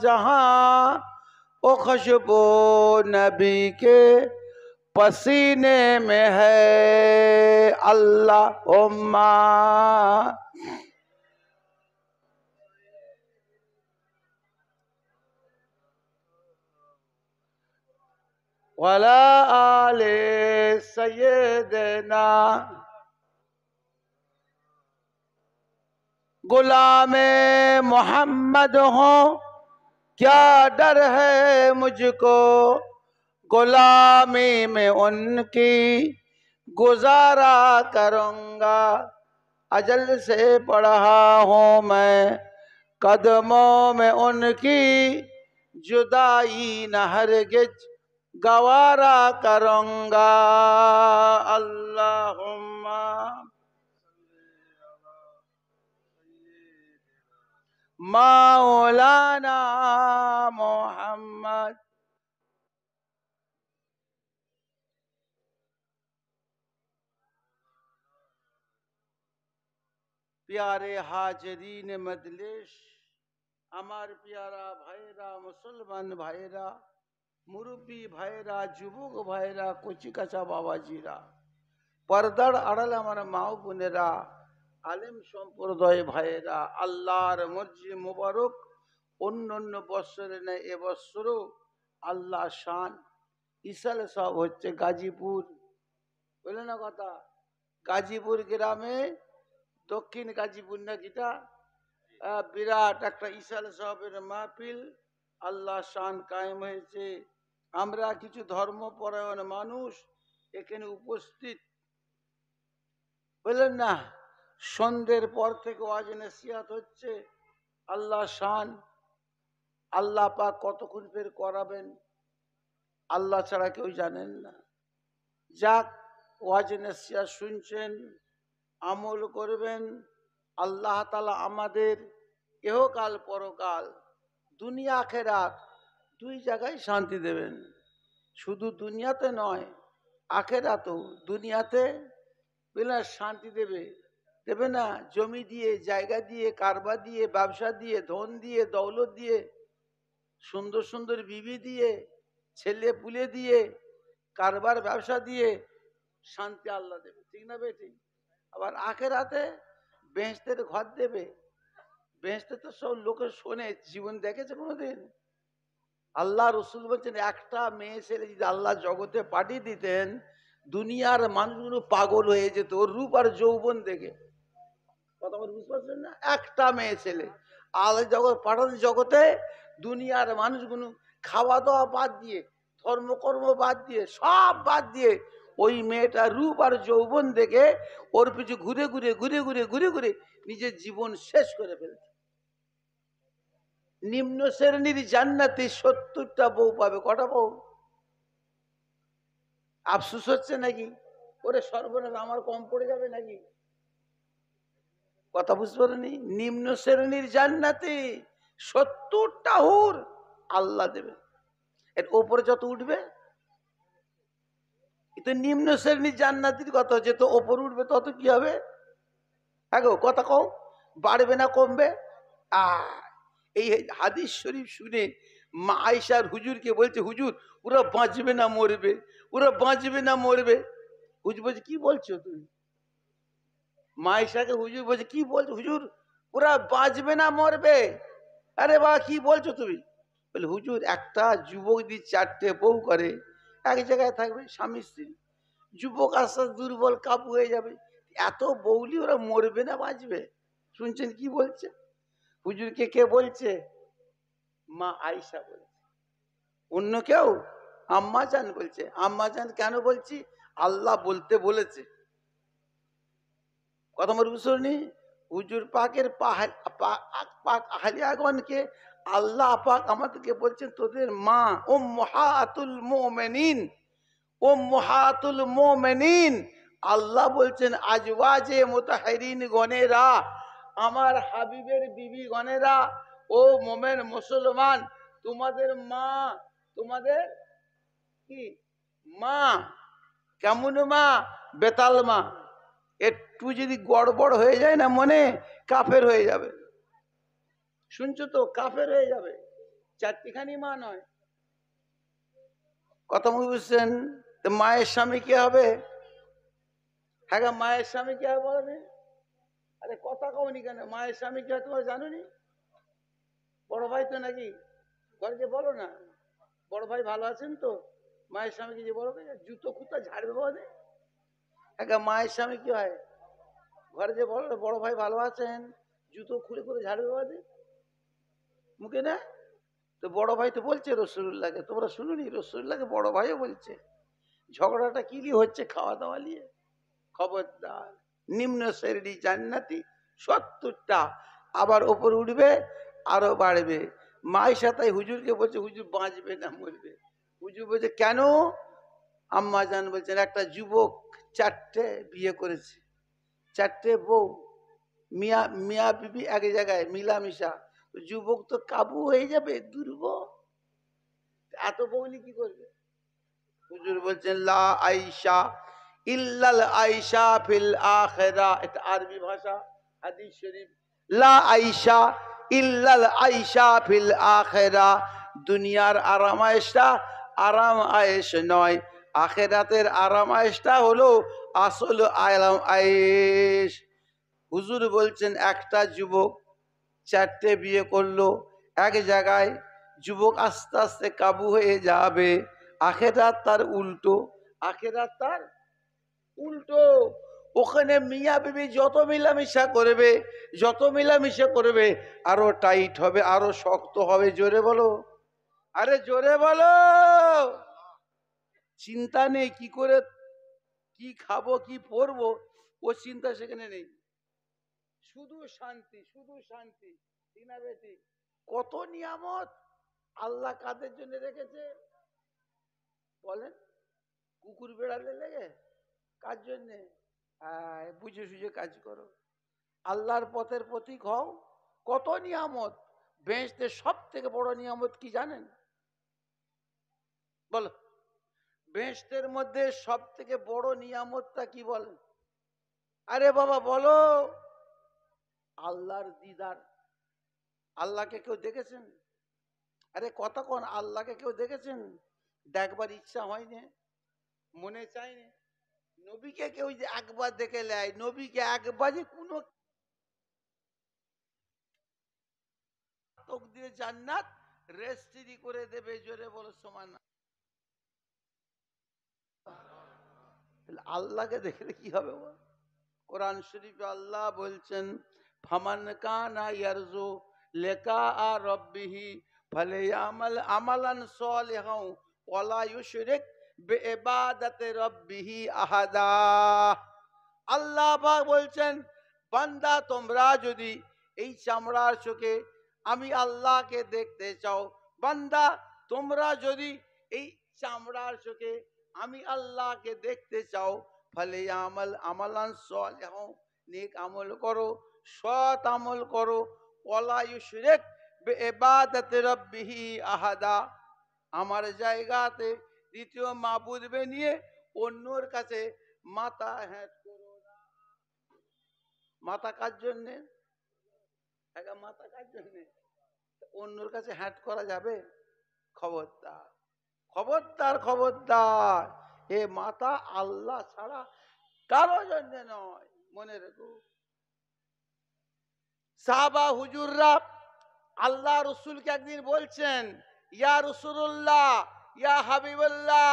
جہاں او خشبو نبی کے پسینے میں ہے اللہ امہ وَلَا آلِ سَيِّدِنَا غلام محمد ہوں کیا ڈر ہے مجھ کو غلامی میں ان کی گزارا کروں گا اجل سے پڑھا ہوں میں قدموں میں ان کی جدائی نہر گج گوارا کروں گا اللہم مولانا محمد پیارے حاجرین مدلش ہمار پیارا بھائرہ مسلمان بھائی مربی کچھ جبکاچا بابا جیرہ را اڑل امار ماؤ گنے আলেম সম্প্রদায় ভাইয়েরা আল্লাহর মর্জি মুবারক অন্য অন্য বৎসরে না এবৎসরও আল্লাহ শান ইসাল সব হচ্ছে গাজীপুর বুঝলেন না কথা গাজীপুর গ্রামে দক্ষিণ গাজীপুর না গীতা বিরাট একটা ইসাল সাহেবের মাহফিল আল্লাহ শান কায়েম হয়েছে আমরা কিছু ধর্মপরায়ণ মানুষ এখানে উপস্থিত বললেন না সন্ধ্যের পর থেকে ওয়াজ সিয়াত হচ্ছে আল্লাহ শান আল্লাহ পাক কতক্ষণ ফের করাবেন আল্লাহ ছাড়া কেউ জানেন না যাক ওয়াজ নসিয়া শুনছেন আমল করবেন আল্লাহ তালা আমাদের এহকাল পরকাল দুনিয়া খেরাত দুই জায়গায় শান্তি দেবেন শুধু দুনিয়াতে নয় আখেরাতেও দুনিয়াতে বিনা শান্তি দেবে দেবে না জমি দিয়ে জায়গা দিয়ে কারবা দিয়ে ব্যবসা দিয়ে ধন দিয়ে দৌলত দিয়ে সুন্দর সুন্দর বিবি দিয়ে ছেলে পুলে দিয়ে কারবার ব্যবসা দিয়ে শান্তি আল্লাহ দেবে ঠিক না বেটি আবার আখের হাতে বেহেস্তের ঘর দেবে বেহেস্তে তো সব লোকে শোনে জীবন দেখেছে কোনোদিন আল্লাহ রসুল বলছেন একটা মেয়ে ছেলে যদি আল্লাহ জগতে পাঠিয়ে দিতেন দুনিয়ার মানুষগুলো পাগল হয়ে যেত রূপ আর যৌবন দেখে না একটা মেয়ে ছেলে আলো জগৎ পাঠাতে জগতে দুনিয়ার মানুষগুলো খাওয়া দাওয়া বাদ দিয়ে ধর্মকর্ম বাদ দিয়ে সব বাদ দিয়ে ওই মেয়েটা রূপ আর যৌবন দেখে ওর পিছু ঘুরে ঘুরে ঘুরে ঘুরে ঘুরে ঘুরে নিজের জীবন শেষ করে ফেলছে নিম্ন শ্রেণীর জান্নাতি সত্তরটা বউ পাবে কটা বউ আফসুস হচ্ছে নাকি ওরে সর্বনাশ আমার কম পড়ে যাবে নাকি কথা বুঝতে পারেনি নিম্ন শ্রেণীর জান্নাতে সত্তরটা হুর আল্লাহ দেবে এর ওপরে যত উঠবে তো নিম্ন শ্রেণীর জান্নাতির কথা হচ্ছে তো ওপর উঠবে তত কি হবে হ্যাঁ গো কথা কও বাড়বে না কমবে আ এই হাদিস শরীফ শুনে মা আয়সার হুজুরকে বলছে হুজুর ওরা বাঁচবে না মরবে ওরা বাঁচবে না মরবে হুজুর বলছে কি বলছো তুমি মাইশাকে হুজুর বলছে কি বলছো হুজুর ওরা বাঁচবে না মরবে আরে বা কি বলছো তুমি বলে হুজুর একটা যুবক দিয়ে চারটে বউ করে এক জায়গায় থাকবে স্বামী স্ত্রী যুবক আস্তে আস্তে দুর্বল কাবু হয়ে যাবে এত বৌলি ওরা মরবে না বাঁচবে শুনছেন কি বলছে হুজুরকে কে বলছে মা আয়সা বলছে অন্য কেউ আম্মা জান বলছে আম্মা জান কেন বলছি আল্লাহ বলতে বলেছে কথামর কুসরনি হুজুর পাকের পাক আহলে আল্লাহ পাক আমাদেরকে বলছেন তোদের মা ও মহাতুল মোমেনিন ও মহাতুল মোমেনিন আল্লাহ বলছেন আজওয়াজে মোতাহরিন গনেরা আমার হাবিবের বিবি গনেরা ও মোমেন মুসলমান তোমাদের মা তোমাদের কি মা কেমন মা বেতাল মা একটু যদি গড়বড় হয়ে যায় না মনে কাফের হয়ে যাবে শুনছো তো কাফের হয়ে যাবে চারটিখানি মা নয় কথা বুঝছেন তো মায়ের স্বামী কি হবে হ্যাঁ মায়ের স্বামী কি হবে বলেন আরে কথা কমনি কেন মায়ের স্বামী কি তোমার জানো নি বড় ভাই তো নাকি ঘরে যে বলো না বড় ভাই ভালো আছেন তো মায়ের স্বামীকে যে বলো জুতো খুঁতা ঝাড়বে বলে একটা মায়ের স্বামী কি হয় ঘরে যে বড় বড় ভাই ভালো আছেন জুতো খুলে করে ঝাড়বে বাদে মুখে না তো বড় ভাই তো বলছে রসুল্লাহকে তোমরা শুনুনি রসুল্লাহকে বড় ভাইও বলছে ঝগড়াটা কি নিয়ে হচ্ছে খাওয়া দাওয়া নিয়ে খবরদার নিম্ন শ্রেণী জান্নাতি সত্তরটা আবার ওপর উঠবে আরো বাড়বে মায়ের সাথে হুজুরকে বলছে হুজুর বাঁচবে না মরবে হুজুর বলছে কেন আম্মা জান বলছেন একটা যুবক চারটে বিয়ে করেছে চারটে বউ মিয়া মিয়া বিবি এক জায়গায় মিলামিশা যুবক তো কাবু হয়ে যাবে দুর্গ এত বৌনি কি করবে হুজুর বলছেন লা আইসা ইল্লাল আইসা ফিল আখেরা এটা আরবি ভাষা হাদিস শরীফ লা আইসা ইল্লাল আইসা ফিল আখেরা দুনিয়ার আরাম আয়েসটা আরাম আয়েস নয় আখেরাতের আরাম আয়েসটা হলো আসল আলাম আয়েস হুজুর বলছেন একটা যুবক চারটে বিয়ে করলো এক জায়গায় যুবক আস্তে আস্তে কাবু হয়ে যাবে আখেরাত তার উল্টো আখেরাত তার উল্টো ওখানে মিয়া বিবি যত মিলামিশা করবে যত মিলামিশা করবে আরো টাইট হবে আরো শক্ত হবে জোরে বলো আরে জোরে বলো চিন্তা নেই কি করে কি খাবো কি পরবো ও চিন্তা সেখানে নেই শুধু শান্তি শুধু শান্তি কত নিয়ামত আল্লাহ কাদের জন্য রেখেছে বলেন কুকুর বেড়ালে লেগে কার জন্যে বুঝে সুঝে কাজ করো আল্লাহর পথের প্রতীক হও কত নিয়ামত বেঁচতে সব থেকে বড় নিয়ামত কি জানেন বলো বেহেস্তের মধ্যে সব থেকে বড় নিয়ামতটা কি বলেন আরে বাবা বলো আল্লাহর দিদার আল্লাহকে কেউ দেখেছেন আরে কন আল্লাহকে কেউ দেখেছেন দেখবার ইচ্ছা হয়নি মনে চায়নি নবীকে কেউ যে একবার দেখে নেয় নবীকে একবার যে কোনো দিয়ে জান্নাত রেস্ট্রি করে দেবে জোরে বলো সমান আল্লাহকে দেখলে কি হবে ও কোরআন শরীফ আল্লাহ বলছেন ফামান কানা ইয়ারজু লেকা আ রব্বিহি ফলে আমাল আমালান সলিহাও ওয়ালা ইউশরিক বেবাদাতে রব্বিহি আহাদা আল্লাহ পাক বলছেন বান্দা তোমরা যদি এই চামড়ার চোখে আমি আল্লাহকে দেখতে চাও বান্দা তোমরা যদি এই চামড়ার চোখে আমি আল্লাহকে দেখতে চাও ফলে আমল আমালান সলেহ নিক আমল করো সৎ আমল করো ওলা ইউশরেক এবাদতে রব্বিহি আহাদা আমার জায়গাতে দ্বিতীয় মা মাবুদ নিয়ে অন্যর কাছে মাথা হ্যাঁ করো না মাথা কার জন্যে মাথা কার জন্যে অন্যর কাছে হ্যাট করা যাবে খবরদার খবরদার খবরদার এ মাতা আল্লাহ ছাড়া কারো জন্য নয় মনে রেখো সাহাবা হুজুররা আল্লাহ রসুলকে একদিন বলছেন ইয়া রসুল্লাহ ইয়া হাবিবুল্লাহ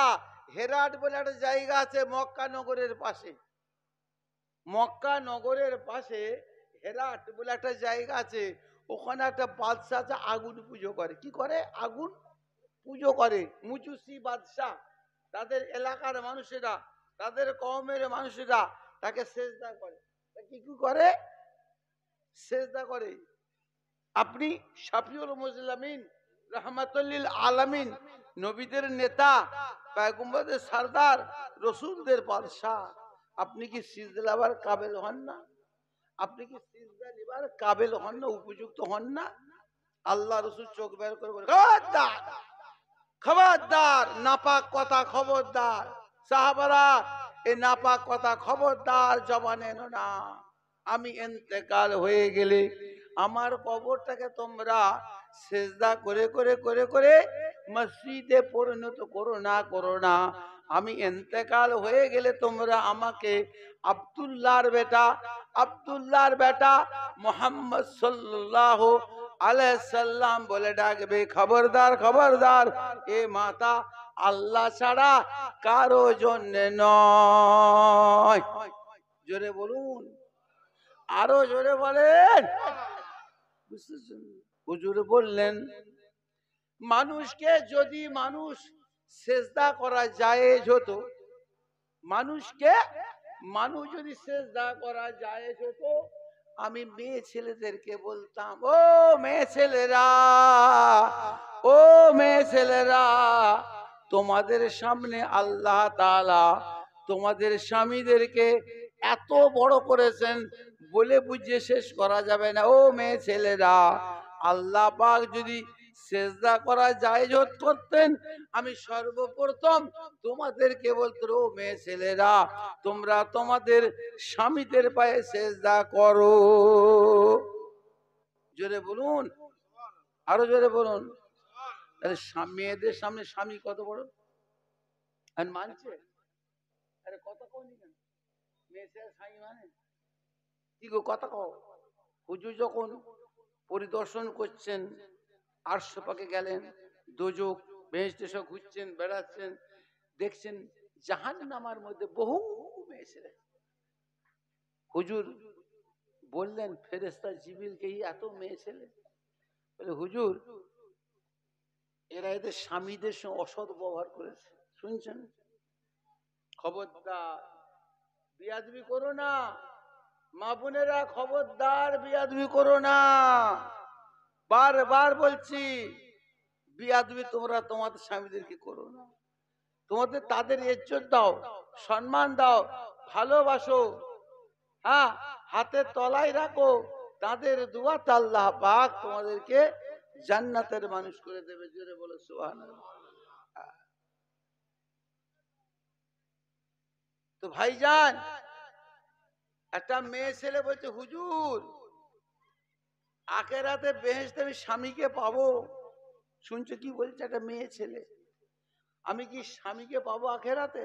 হেরাট বলে একটা জায়গা আছে মক্কা নগরের পাশে মক্কা নগরের পাশে হেরাট বলে একটা জায়গা আছে ওখানে একটা বাদশাহ আগুন পুজো করে কি করে আগুন পুজো করে মুচুসি বাদশাহ তাদের এলাকার মানুষেরা তাদের কমের মানুষেরা তাকে সেজদা করে কি কি করে সেজদা করে আপনি শাফিউল মজলামিন রহমাতুল্লিল আলামিন নবীদের নেতা পায়গুম্বাদের সর্দার রসুলদের বাদশাহ আপনি কি সিজদাবার কাবেল হন না আপনি কি সিজদা নেবার কাবেল হন না উপযুক্ত হন না আল্লাহ রসুল চোখ বের করে বলে হ্যাঁ, খবরদার নাপাক কথা খবরদার সাহাবারা এ নাপাক কথা খবরদার জবানে না আমি এতেকাল হয়ে গেলে আমার কবরটাকে তোমরা সেজদা করে করে করে করে মসজিদে পরিণত করো না করো না আমি এতেকাল হয়ে গেলে তোমরা আমাকে আবদুল্লাহর বেটা আবদুল্লাহর বেটা মোহাম্মদ সাল্লাহ আলাইসাল্লাম বলে ডাকবে খবরদার খবরদার এ মাতা আল্লাহ ছাড়া কারো জন্য নয় জোরে বলুন আরো জোরে বলেন হুজুর বললেন মানুষকে যদি মানুষ সেজদা করা জায়েজ হতো মানুষকে মানুষ যদি সেজদা করা জায়েজ হতো আমি মেয়ে ছেলেদেরকে বলতাম ও মেয়ে ছেলেরা ও মেয়ে ছেলেরা তোমাদের সামনে আল্লাহ তালা তোমাদের স্বামীদেরকে এত বড় করেছেন বলে বুঝিয়ে শেষ করা যাবে না ও মেয়ে ছেলেরা আল্লাহ পাক যদি সেজদা করা জায়জত করতেন আমি সর্বপ্রথম তোমাদের কেবল তো মেয়ে ছেলেরা তোমরা তোমাদের স্বামীদের পায়ে সেজদা করো জোরে বলুন আরো জোরে বলুন মেয়েদের সামনে স্বামী কত বড় আর মানছে আরে কথা মেয়ে স্বামী মানে কি গো কথা কও হুজুর যখন পরিদর্শন করছেন আটশো পাকে গেলেন দুজক বেশ সব ঘুরছেন বেড়াচ্ছেন দেখছেন জাহান নামার মধ্যে বহু মেয়েছিলেন হুজুর বললেন ফেরেস্তা জিবিলকে এত মেয়ে ছেলে বলে হুজুর এরা এদের স্বামীদের সঙ্গে অসৎ ব্যবহার করেছে শুনছেন খবরদার বিয়াদবি করো না মা বোনেরা খবরদার বিয়াদবি করো না বার বার বলছি বিয়াদবি তোমরা তোমাদের স্বামীদেরকে করো না তোমাদের তাদের ইজ্জত দাও সম্মান দাও ভালোবাসো হ্যাঁ হাতের তলায় রাখো তাদের দুয়া আল্লাহ পাক তোমাদেরকে জান্নাতের মানুষ করে দেবে জোরে বলো সোহান তো ভাইজান একটা মেয়ে ছেলে বলছে হুজুর আকেরাতে বেহেস্তে আমি স্বামীকে পাবো শুনছো কি বলছে একটা মেয়ে ছেলে আমি কি স্বামীকে পাবো আখেরাতে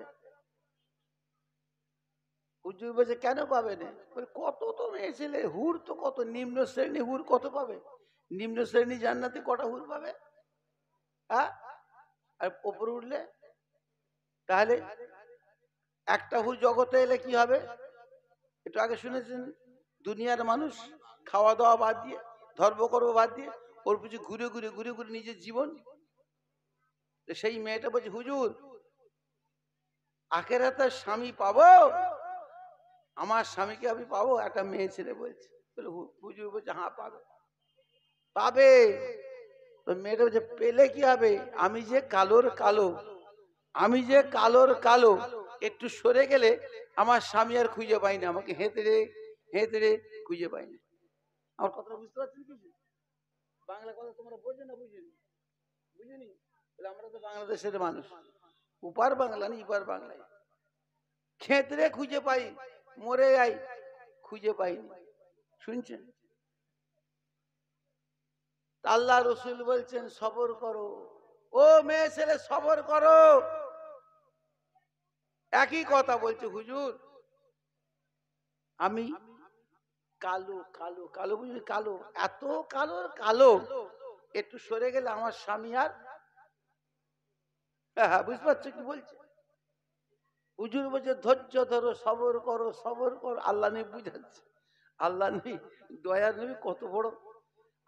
হুজুর বলছে কেন পাবে না কত তো মেয়ে ছেলে হুর তো কত নিম্ন শ্রেণী হুর কত পাবে নিম্ন শ্রেণী জান্নাতে কটা হুর পাবে হ্যাঁ আর ওপর উঠলে তাহলে একটা হুর জগতে এলে কি হবে একটু আগে শুনেছেন দুনিয়ার মানুষ খাওয়া দাওয়া বাদ দিয়ে ধর্মকর্ম বাদ দিয়ে ওর পিছু ঘুরে ঘুরে ঘুরে ঘুরে নিজের জীবন সেই মেয়েটা বলছে হুজুর আখের হাতে স্বামী পাবো আমার স্বামীকে আমি পাবো একটা মেয়ে ছেলে বলছে হুজুর বলছে হ্যাঁ পাবে পাবে তো মেয়েটা বলছে পেলে কি হবে আমি যে কালোর কালো আমি যে কালোর কালো একটু সরে গেলে আমার স্বামী আর খুঁজে পাইনি আমাকে হেঁতড়ে হেঁতড়ে খুঁজে পাইনি আমার কথাটা বুঝতে পারছেন কিছু বাংলা কথা তোমরা বোঝে না বুঝিনি বুঝেনি আমরা তো বাংলাদেশের মানুষ উপার বাংলা না ইপার বাংলায় ক্ষেত্রে খুঁজে পাই মরে যাই খুঁজে পাইনি শুনছেন আল্লাহ রসুল বলছেন সবর করো ও মেয়ে ছেলে সবর করো একই কথা বলছে হুজুর আমি কালো কালো কালো বুঝলি কালো এত কালো কালো একটু সরে গেলে আমার স্বামী আর হ্যাঁ, হ্যাঁ বুঝতে পারছো কি বলছে হুজুর বলছে ধৈর্য ধরো সবর করো সবর কর আল্লাহ নেই বুঝাচ্ছে আল্লাহ নেই দয়া নেবে কত বড়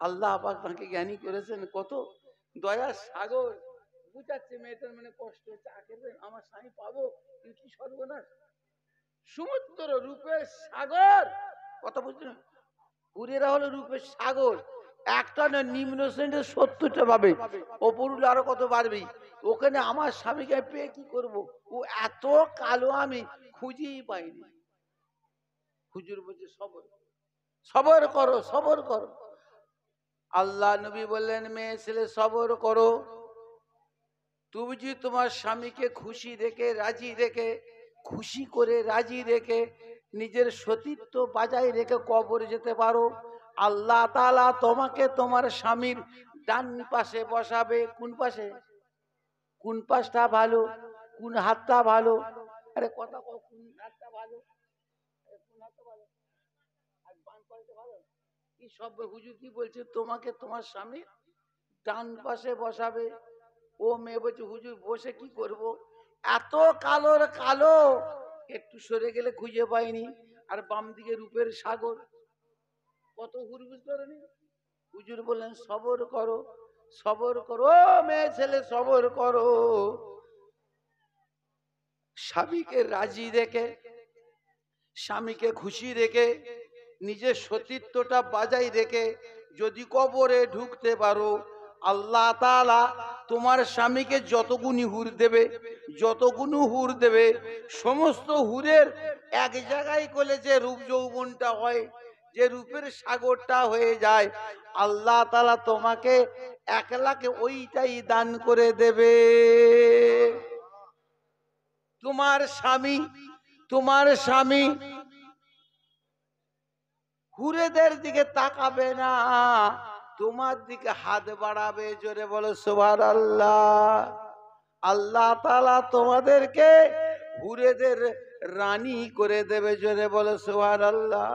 আল্লাহ আবার তাকে জ্ঞানী করেছেন কত দয়া সাগর বুঝাচ্ছে মেয়েটার মানে কষ্ট হচ্ছে আখের আমার স্বামী পাবো কি সর্বনাশ সমুদ্র রূপের সাগর কথা বুঝলি না হলো রূপের সাগর একটা না নিম্ন শ্রেণীর সত্তরটা পাবে অপর আরো কত বাড়বে ওখানে আমার স্বামীকে পেয়ে কি করব ও এত কালো আমি খুঁজেই পাইনি খুঁজুর বলছে সবর সবর করো সবর করো আল্লাহ নবী বললেন মেয়ে ছেলে সবর করো তুমি যদি তোমার স্বামীকে খুশি রেখে রাজি রেখে খুশি করে রাজি রেখে নিজের সতীত্ব বাজায় রেখে কবরে যেতে পারো আল্লাহ তালা তোমাকে তোমার স্বামীর ডান পাশে বসাবে কোন পাশে কোন পাশটা ভালো কোন হাতটা ভালো আরে কথা কোন হাতটা ভালো কোন হাতটা ভালো আর কি সব হুজুর কি বলছে তোমাকে তোমার স্বামীর ডান পাশে বসাবে ও মেয়ে বলছে হুজুর বসে কি করব এত কালোর কালো একটু সরে গেলে খুঁজে পাইনি আর বাম দিকে রূপের সাগর কত হুরবুজ করেনি হুজুর বললেন সবর করো সবর করো মেয়ে ছেলে সবর করো স্বামীকে রাজি রেখে স্বামীকে খুশি রেখে নিজের সতীত্বটা বাজাই রেখে যদি কবরে ঢুকতে পারো আল্লাহ তোমার স্বামীকে যতগুনি হুর দেবে যতগুনু হুর দেবে সমস্ত হুরের এক জায়গায় করলে যে রূপ যৌবনটা হয় যে রূপের সাগরটা হয়ে যায় আল্লাহ তালা তোমাকে একলাকে ওইটাই দান করে দেবে তোমার স্বামী তোমার স্বামী হুরেদের দিকে তাকাবে না তোমার দিকে হাত বাড়াবে জোরে বলো সোভার আল্লাহ আল্লাহ তালা তোমাদেরকে হুরেদের রানী করে দেবে জোরে বলো সোভার আল্লাহ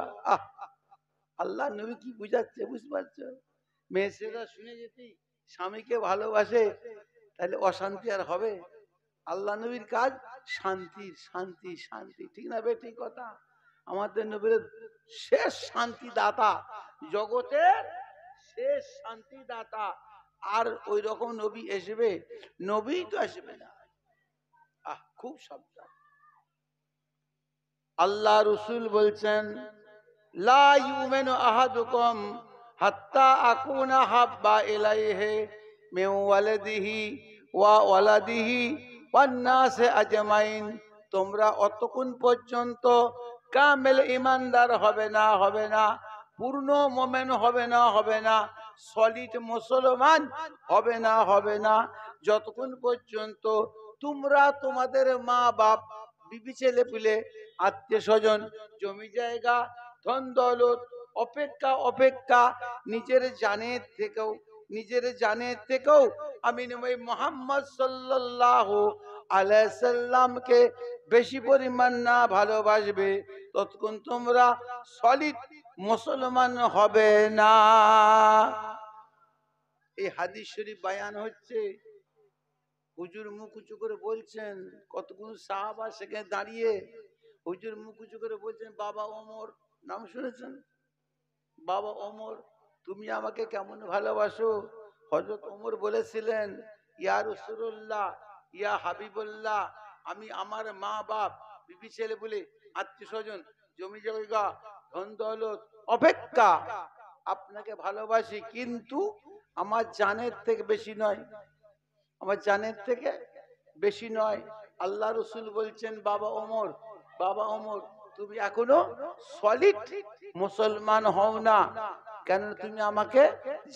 আল্লাহ নবী কি বুঝাচ্ছে বুঝতে পারছো মেয়েরা শুনে যেতে স্বামীকে ভালোবাসে তাহলে অশান্তি আর হবে আল্লাহ নবীর কাজ শান্তি শান্তি শান্তি ঠিক না বেটি কথা আমাদের নবীর শেষ শান্তি দাতা জগতের শেষ শান্তিদাতা আর ওই রকম নবী এসবে নবী তো আসবে না আহ খুব সাবধান আল্লাহ রসুল বলছেন ওয়া আজমাইন তোমরা অতক্ষণ পর্যন্ত কামেল ইমানদার হবে না হবে না পূর্ণ মোমেন হবে না হবে না সলিড মুসলমান হবে না হবে না যতক্ষণ পর্যন্ত তোমরা তোমাদের মা বাপ বিবি ছেলে পিলে আত্মীয় স্বজন জমি জায়গা ধন দৌলত অপেক্ষা অপেক্ষা নিজের জানের থেকেও নিজের জানের থেকেও আমি মোহাম্মদ সাল্লাহ আলাইসাল্লামকে বেশি পরিমাণ না ভালোবাসবে ততক্ষণ তোমরা সলিড মুসলমান হবে না এই হাদিস শরীফ বায়ান হচ্ছে হুজুর মুখ উঁচু করে বলছেন কতগুলো সাহাবা সেখানে দাঁড়িয়ে হুজুর মুখ উঁচু করে বলছেন বাবা অমর নাম শুনেছেন বাবা অমর তুমি আমাকে কেমন ভালোবাসো হজরত অমর বলেছিলেন ইয়া রসুল্লাহ ইয়া হাবিবুল্লাহ আমি আমার মা বাপ বিবি ছেলে বলে আত্মীয় স্বজন জমি জায়গা ধন দৌলত অপেক্ষা আপনাকে ভালোবাসি কিন্তু আমার জানের থেকে বেশি নয় আমার জানের থেকে বেশি নয় আল্লাহ রসুল বলছেন বাবা অমর বাবা অমর তুমি এখনো সলিড মুসলমান হও না কেন তুমি আমাকে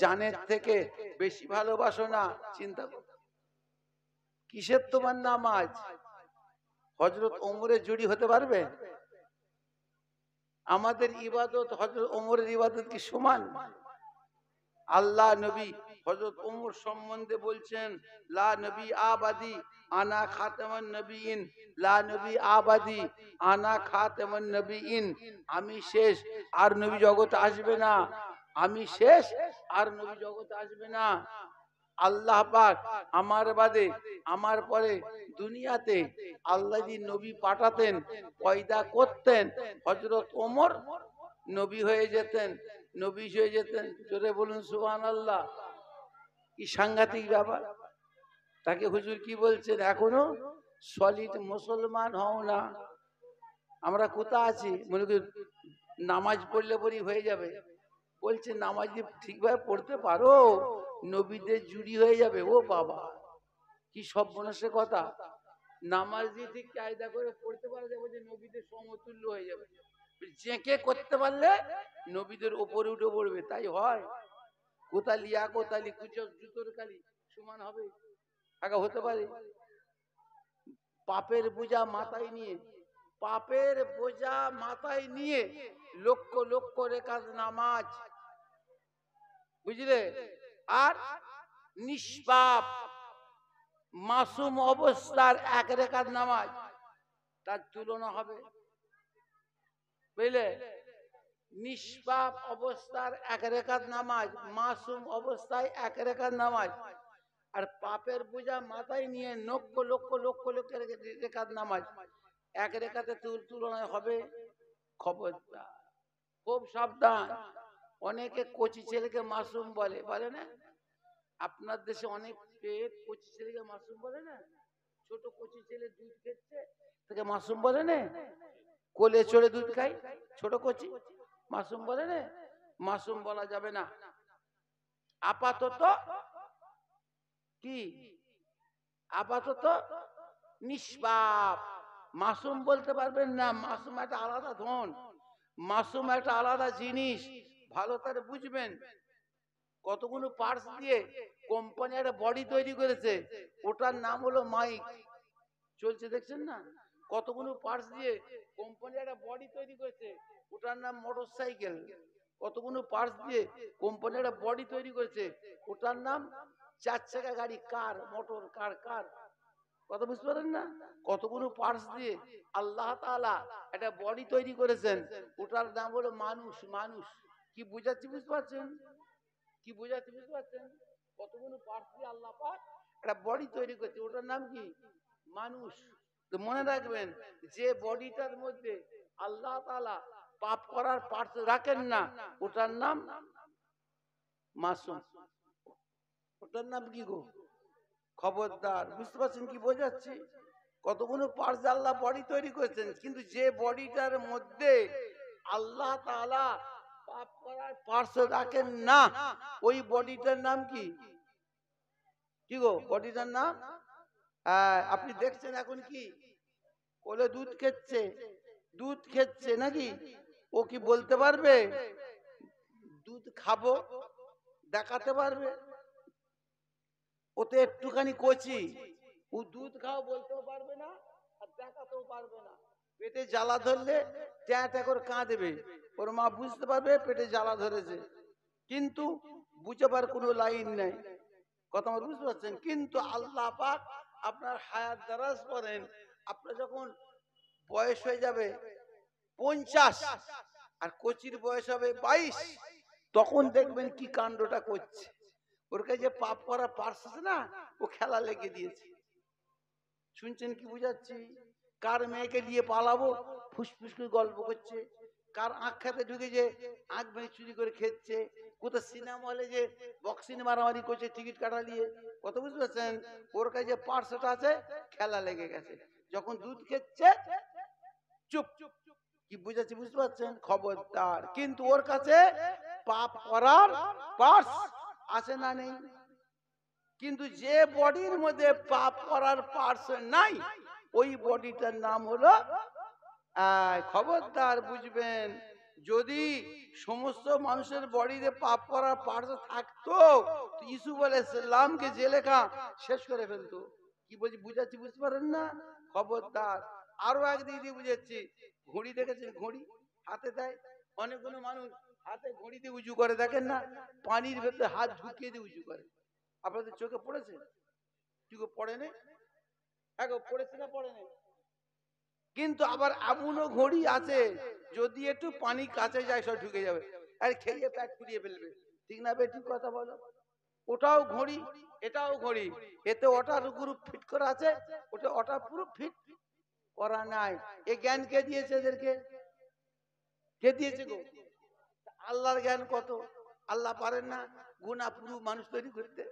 জানের থেকে বেশি ভালোবাসো না চিন্তা করো কিসের তোমার নামাজ হজরত ওমরে জুড়ি হতে পারবে আমাদের ইবাদত হজরত ওমরের ইবাদত কি সমান আল্লাহ নবী হজরত ওমর সম্বন্ধে বলছেন লা নবী আবাদি আনা খাতেমান নবীন লা নবী আবাদি আনা খাতেমান নবীন আমি শেষ আর নবী জগতে আসবে না আমি শেষ আর নবী জগতে আসবে না আল্লাহ পাক আমার বাদে আমার পরে দুনিয়াতে আল্লাহজি নবী পাঠাতেন পয়দা করতেন হজরত ওমর নবী হয়ে যেতেন নবী হয়ে যেতেন জোরে বলুন সুহান আল্লাহ কি সাংঘাতিক ব্যাপার তাকে হুজুর কি বলছেন এখনো সলিড মুসলমান হও না আমরা কোথা আছি মনে করি নামাজ পড়লে পরই হয়ে যাবে বলছে নামাজ ঠিকভাবে পড়তে পারো নবীদের জুড়ি হয়ে যাবে ও বাবা কি সব মনসের কথা নামাজ দিয়ে ঠিক চাহিদা করে পড়তে পারা যাবে যে নবীদের সমতুল্য হয়ে যাবে জেঁকে করতে পারলে নবীদের ওপরে উঠে পড়বে তাই হয় কোতালি আ কোতালি কুচক জুতোর কালি সমান হবে আগা হতে পারে পাপের বোঝা মাথায় নিয়ে পাপের বোঝা মাথায় নিয়ে লক্ষ লক্ষ রেখা নামাজ বুঝলে আর নিষ্পাপ মাসুম অবস্থার এক রেখার নামাজ তার তুলনা হবে বুঝলে নিষ্পাপ অবস্থার এক রেখার নামাজ মাসুম অবস্থায় এক রেখার নামাজ আর পাপের বোঝা মাথায় নিয়ে লক্ষ লক্ষ লক্ষ লক্ষ রেখার নামাজ এক রেখাতে তুলনায় হবে খবরদার খুব সাবধান অনেকে কচি ছেলেকে মাসুম বলে বলে না আপনার দেশে অনেক পেট কচি ছেলেকে মাসুম বলে না ছোট কচি ছেলে দুধ খেতে তাকে মাসুম বলে না কোলে চড়ে দুধ খাই ছোট কচি মাসুম বলে না মাসুম বলা যাবে না আপাতত কি আপাতত নিষ্পাপ মাসুম বলতে পারবেন না মাসুম একটা আলাদা ধন মাসুম একটা আলাদা জিনিস ভালো তার বুঝবেন কতগুলো পার্টস দিয়ে কোম্পানি একটা বডি তৈরি করেছে ওটার নাম হলো মাইক চলছে দেখছেন না কতগুলো পার্টস দিয়ে কোম্পানি একটা বডি তৈরি করেছে ওটার নাম মোটর সাইকেল কতগুলো পার্টস দিয়ে কোম্পানি একটা বডি তৈরি করেছে ওটার নাম চার চাকা গাড়ি কার মোটর কার কার কথা বুঝতে পারেন না কতগুলো পার্টস দিয়ে আল্লাহ তাআলা একটা বডি তৈরি করেছেন ওটার নাম হলো মানুষ মানুষ কি বুঝাচ্ছি বুঝতে পারছেন কি বুঝাচ্ছি বুঝতে পারছেন কতগুলো পার্ট আল্লাহ পাক একটা বডি তৈরি করছে ওটার নাম কি মানুষ তো মনে রাখবেন যে বডিটার মধ্যে আল্লাহ তালা পাপ করার পার্থ রাখেন না ওটার নাম মাসুম ওটার নাম কি গো খবরদার বুঝতে পারছেন কি বোঝাচ্ছি কতগুলো পার্স আল্লাহ বডি তৈরি করেছেন কিন্তু যে বডিটার মধ্যে আল্লাহ তালা আপ করার পার্স রাখেন না ওই বডিটার নাম কি কি গো বডিটার নাম হ্যাঁ, আপনি দেখছেন এখন কি ওলে দুধ খেচ্ছে দুধ খেচ্ছে নাকি ও কি বলতে পারবে দুধ খাবো দেখাতে পারবে ও তো একটুখানি কচি ও দুধ খাও বলতেও পারবে না আর দেখাতেও পারবে না পেটে জ্বালা ধরলে ট্যাঁ করে কাঁদবে ওর মা বুঝতে পারবে পেটে জ্বালা ধরেছে কিন্তু বুঝাবার কোনো লাইন নেই কথা আমার বুঝতে পারছেন কিন্তু আল্লাহ পাক আপনার হায়াত দারাজ করেন আপনার যখন বয়স হয়ে যাবে পঞ্চাশ আর কোচির বয়স হবে বাইশ তখন দেখবেন কি কাণ্ডটা করছে ওর কাছে পাপ করা পার্স না ও খেলা লেগে দিয়েছে শুনছেন কি বুঝাচ্ছি কার মেয়েকে নিয়ে পালাবো ফুসফুস করে গল্প করছে কার আখ্যাতে ঢুকে যে আখ ভেঙে চুরি করে খেচ্ছে কোথাও সিনেমা হলে যে বক্সিং মারামারি করছে টিকিট কাটা দিয়ে কত বুঝতে পারছেন ওর কাছে যে পার্সটা আছে খেলা লেগে গেছে যখন দুধ খেচ্ছে চুপ চুপ কি বুঝাচ্ছি বুঝতে পারছেন খবরদার কিন্তু ওর কাছে পাপ করার পার্স আছে না নেই কিন্তু যে বডির মধ্যে পাপ করার পার্স নাই ওই বডিটার নাম হলো খবরদার বুঝবেন যদি সমস্ত মানুষের বডিতে পাপ করার পার্স থাকতো ইসু বলে সাল্লামকে যে লেখা শেষ করে ফেলতো কি বলছি বুঝাচ্ছি বুঝতে পারেন না খবরদার আরো এক দিদি বুঝাচ্ছি ঘড়ি দেখেছেন ঘড়ি হাতে দেয় অনেকগুলো মানুষ হাতে ঘড়ি দিয়ে উঁচু করে দেখেন না পানির ভেতরে হাত ঢুকিয়ে দিয়ে উঁচু করে আপনাদের চোখে পড়েছে চোখে পড়ে নেই কিন্তু আবার এমনও ঘড়ি আছে যদি একটু পানি কাছে যায় সব ঢুকে যাবে আর খেয়ে প্যাট ফুরিয়ে ফেলবে ঠিক না বেটি কথা বলো ওটাও ঘড়ি এটাও ঘড়ি এতে ওটার গুরু ফিট করা আছে ওটা ওটা পুরো ফিট করা নাই এ জ্ঞান কে দিয়েছে এদেরকে কে দিয়েছে গো আল্লাহর জ্ঞান কত আল্লাহ পারেন না গুণাপুরু মানুষ তৈরি করতে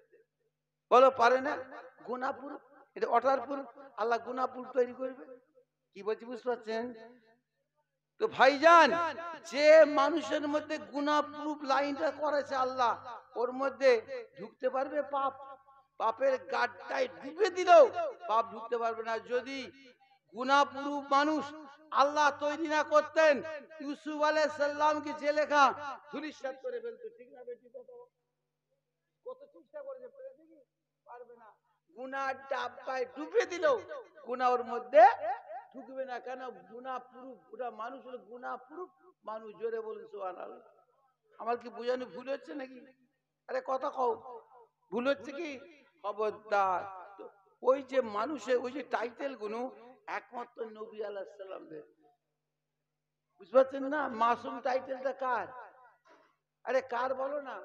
বলো পারে না গুণাপুরু এটা ওঠার পর আল্লাহ তৈরি করবে কি বলছি বুঝতে পারছেন তো যে মানুষের মধ্যে গুণাপ্রুপ লাইনটা করেছে আল্লাহ ওর মধ্যে ঢুকতে পারবে পাপ পাপের গাডটাই ঢুকে দিলেও পাপ ঢুকতে পারবে না যদি গুনাপ্রুফ মানুষ আল্লাহ তৈরি না করতেন ইউসুফ আলাই সাল্লামকে যে লেখা ধুলিশ্বাস করে ফেলতো ঠিক না কত চেষ্টা করেছে পারবে না গুনার ডাব্বায় ডুবে দিল গুনা ওর মধ্যে ঢুকবে না কেন গুনা পুরুষ গোটা মানুষ হলো গুনা পুরুষ মানুষ জোরে বলুন সোহান আমার কি বোঝানো ভুল হচ্ছে নাকি আরে কথা কও ভুল হচ্ছে কি খবরদার ওই যে মানুষের ওই যে টাইটেল গুলো একমাত্র নবী আল্লাহ সাল্লামদের বুঝতে পারছেন না মাসুম টাইটেলটা কার আরে কার বলো না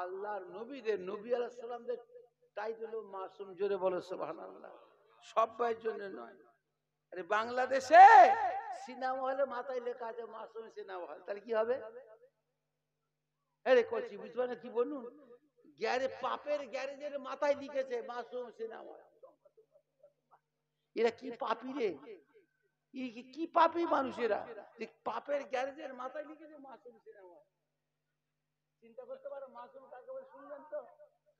আল্লাহর নবীদের নবী আল্লাহ সাল্লামদের তাই জন্য মাসুম জোরে বলো সোহান আল্লাহ জন্য নয় আরে বাংলাদেশে সিনেমা হলে মাথায় লেখা আছে মাসুম সিনেমা হল তাহলে কি হবে না কি বলুন গ্যারে পাপের গ্যারেজের মাথায় লিখেছে মাসুম সিনেমা এরা কি পাপি রে কি পাপি মানুষেরা যে পাপের গ্যারেজের মাথায় লিখেছে মাসুম সিনেমা চিন্তা করতে পারো মাসুম কাকে বলে শুনলেন তো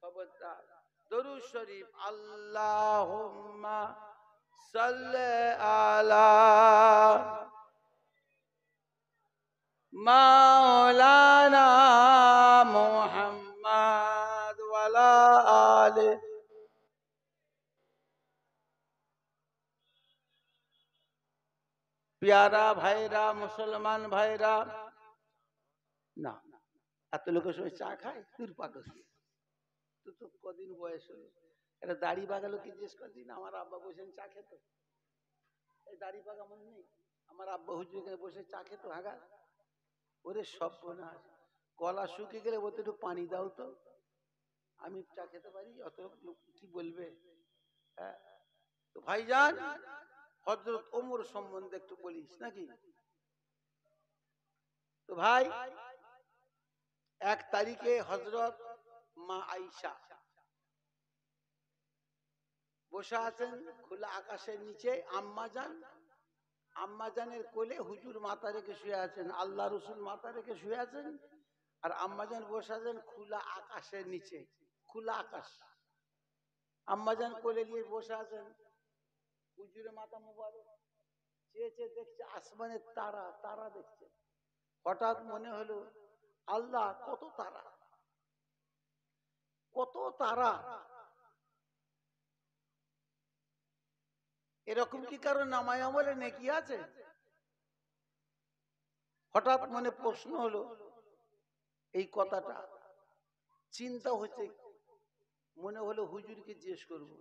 খবরদার দরু শরীফ আল্লাহ আলা মাওলানা মোহাম্মদ ওয়ালা আলে পিয়ারা ভাইরা মুসলমান ভাইরা না এত লোকের সঙ্গে চা খায় দুর্ভাগ্য তো তো কদিন বয়স হলো একটা দাড়ি বাগালো কি জিজ্ঞেস আমার আব্বা বসেন চা খেত এই দাড়ি বাগা মনে নেই আমার আব্বা হুজুর এখানে বসে চা খেত হাগা ওরে সব কলা শুকিয়ে গেলে একটু পানি দাও তো আমি চা খেতে পারি অত লোক কি বলবে হ্যাঁ ভাই ভাইজান হজরত ওমর সম্বন্ধে একটু বলিস নাকি তো ভাই এক তারিখে হজরত মা আইসা বসে আছেন খোলা আকাশের নিচে আম্মা যান আম্মা জানের কোলে হুজুর মাথা রেখে শুয়ে আছেন আল্লাহ রসুল মাথা রেখে শুয়ে আছেন আর আম্মা যান বসে আছেন খোলা আকাশের নিচে খোলা আকাশ আম্মা যান কোলে নিয়ে বসে আছেন হুজুরের মাথা মোবারক চেয়ে দেখছে আসমানের তারা তারা দেখছে হঠাৎ মনে হলো আল্লাহ কত তারা কত তারা এরকম কি কারো নামায় আমলে নেকি আছে হঠাৎ মনে প্রশ্ন হলো এই কথাটা চিন্তা হচ্ছে মনে হলো হুজুরকে জিজ্ঞেস করবো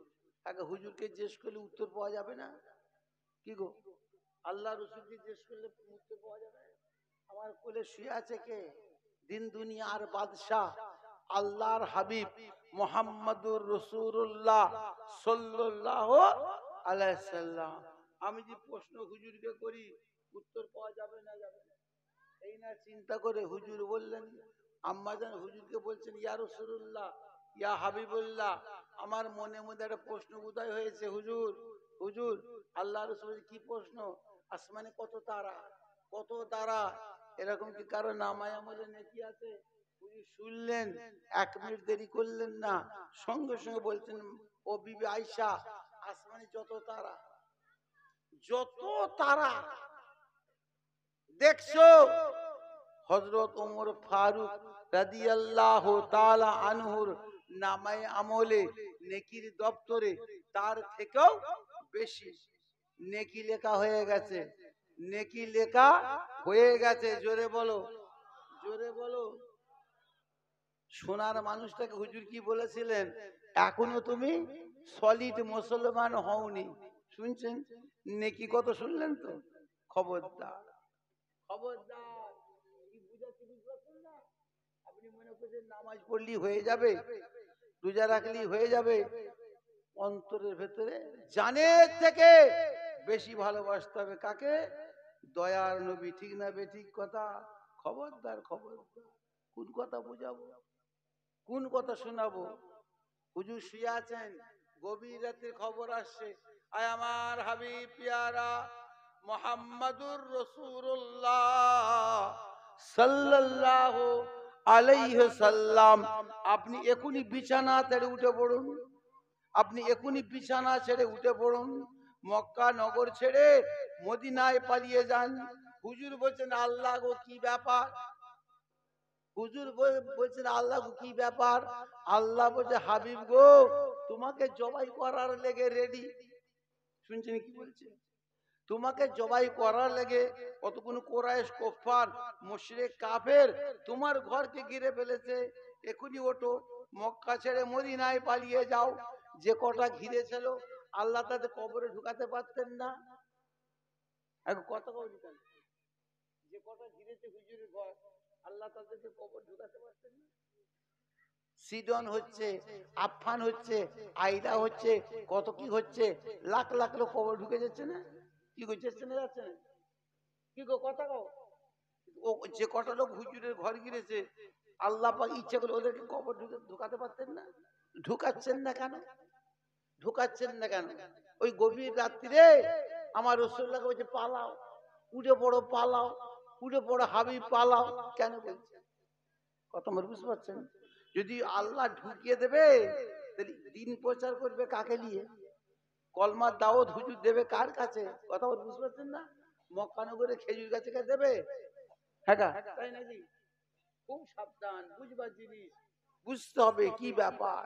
আগে হুজুরকে জিজ্ঞেস করলে উত্তর পাওয়া যাবে না কি গো আল্লাহ রসুলকে জিজ্ঞেস করলে উত্তর পাওয়া যাবে আমার কোলে শুয়ে আছে কে দিন দুনিয়া আর বাদশাহ আল্লাহর হাবিব মোহাম্মদুর রসুল্লাহ সাল্লাহ আলাইসাল্লাম আমি যে প্রশ্ন হুজুরকে করি উত্তর পাওয়া যাবে না যাবে এই না চিন্তা করে হুজুর বললেন আম্মাজান হুজুরকে বলছেন ইয়া রসুল্লাহ ইয়া হাবিবুল্লাহ আমার মনে মধ্যে একটা প্রশ্ন উদয় হয়েছে হুজুর হুজুর আল্লাহ রসুল কি প্রশ্ন আসমানে কত তারা কত তারা এরকম কি কারো নামায় আমলে নেকি আছে শুনলেন এক মিনিট দেরি করলেন না সঙ্গে সঙ্গে বলছেন ও বিবি আইসা আসমানি যত তারা যত তারা দেখছো হজরত ওমর ফারুক রাদিয়াল্লাহ তালা আনহুর নামায় আমলে নেকির দপ্তরে তার থেকেও বেশি নেকি লেখা হয়ে গেছে নেকি লেখা হয়ে গেছে জোরে বলো জোরে বলো সোনার মানুষটাকে হুজুর কি বলেছিলেন এখনো তুমি সলিড মুসলমান হওনি শুনছেন নেকি কত শুনলেন তো খবরদার খবরদার আপনি নামাজ পড়লি হয়ে যাবে রোজা রাখলি হয়ে যাবে অন্তরের ভেতরে জানে থেকে বেশি ভালোবাসতে হবে কাকে দয়ার নবী ঠিক না বে ঠিক কথা খবরদার খবরদার কোন কথা বোঝাবো কোন কথা শোনাবো হুজুর শুয়ে আছেন গভীর রাতের খবর আসছে আয় আমার হাবি পিয়ারা মোহাম্মদুর রসুল্লাহ সাল্লাহ আলাইহ সাল্লাম আপনি এখনই বিছানা ছেড়ে উঠে পড়ুন আপনি এখনই বিছানা ছেড়ে উঠে পড়ুন মক্কা নগর ছেড়ে মদিনায় পালিয়ে যান হুজুর বলছেন আল্লাহ গো কি ব্যাপার হুজুর বলছেন আল্লাহ কি ব্যাপার আল্লাহ বলছে হাবিব গো তোমাকে জবাই করার লেগে রেডি শুনছেন কি বলছে তোমাকে জবাই করার লেগে কতক্ষণ কোরআশ কোফার মুশরে কাফের তোমার ঘরকে ঘিরে ফেলেছে এখনই ওটো মক্কা ছেড়ে মদিনায় পালিয়ে যাও যে কটা ঘিরে ছিল আল্লাহ তাদের কবরে ঢুকাতে পারতেন না এখন কত যে কটা ঘিরেছে হুজুরের ঘর আল্লাহ তাদেরকে কবর ঢুকাতে পারতেন না সিডন হচ্ছে আফান হচ্ছে আইদা হচ্ছে কত কি হচ্ছে লাখ লাখ লোক কবর ঢুকে যাচ্ছে না কি যাচ্ছে না যাচ্ছে না কি গো কথা কও ও যে কটা লোক হুজুরের ঘর গিরেছে আল্লাহ পাক ইচ্ছা করে ওদেরকে কবর ঢুকাতে পারতেন না ঢুকাচ্ছেন না কেন ঢুকাচ্ছেন না কেন ওই গভীর রাত্রিরে আমার রসুল্লাহ বলছে পালাও উঠে পড়ো পালাও উঠে পড়ে হাবি পালা কেন বলছে কথা বুঝতে পারছেন যদি আল্লাহ ঢুকিয়ে দেবে তাহলে দিন প্রচার করবে কাকে নিয়ে কলমার দাওয়াত হুজুর দেবে কার কাছে কথা বুঝতে পারছেন না মক্কানগরে খেজুর গাছে কে দেবে হ্যাঁ তাই নাকি খুব সাবধান বুঝবার জিনিস বুঝতে হবে কি ব্যাপার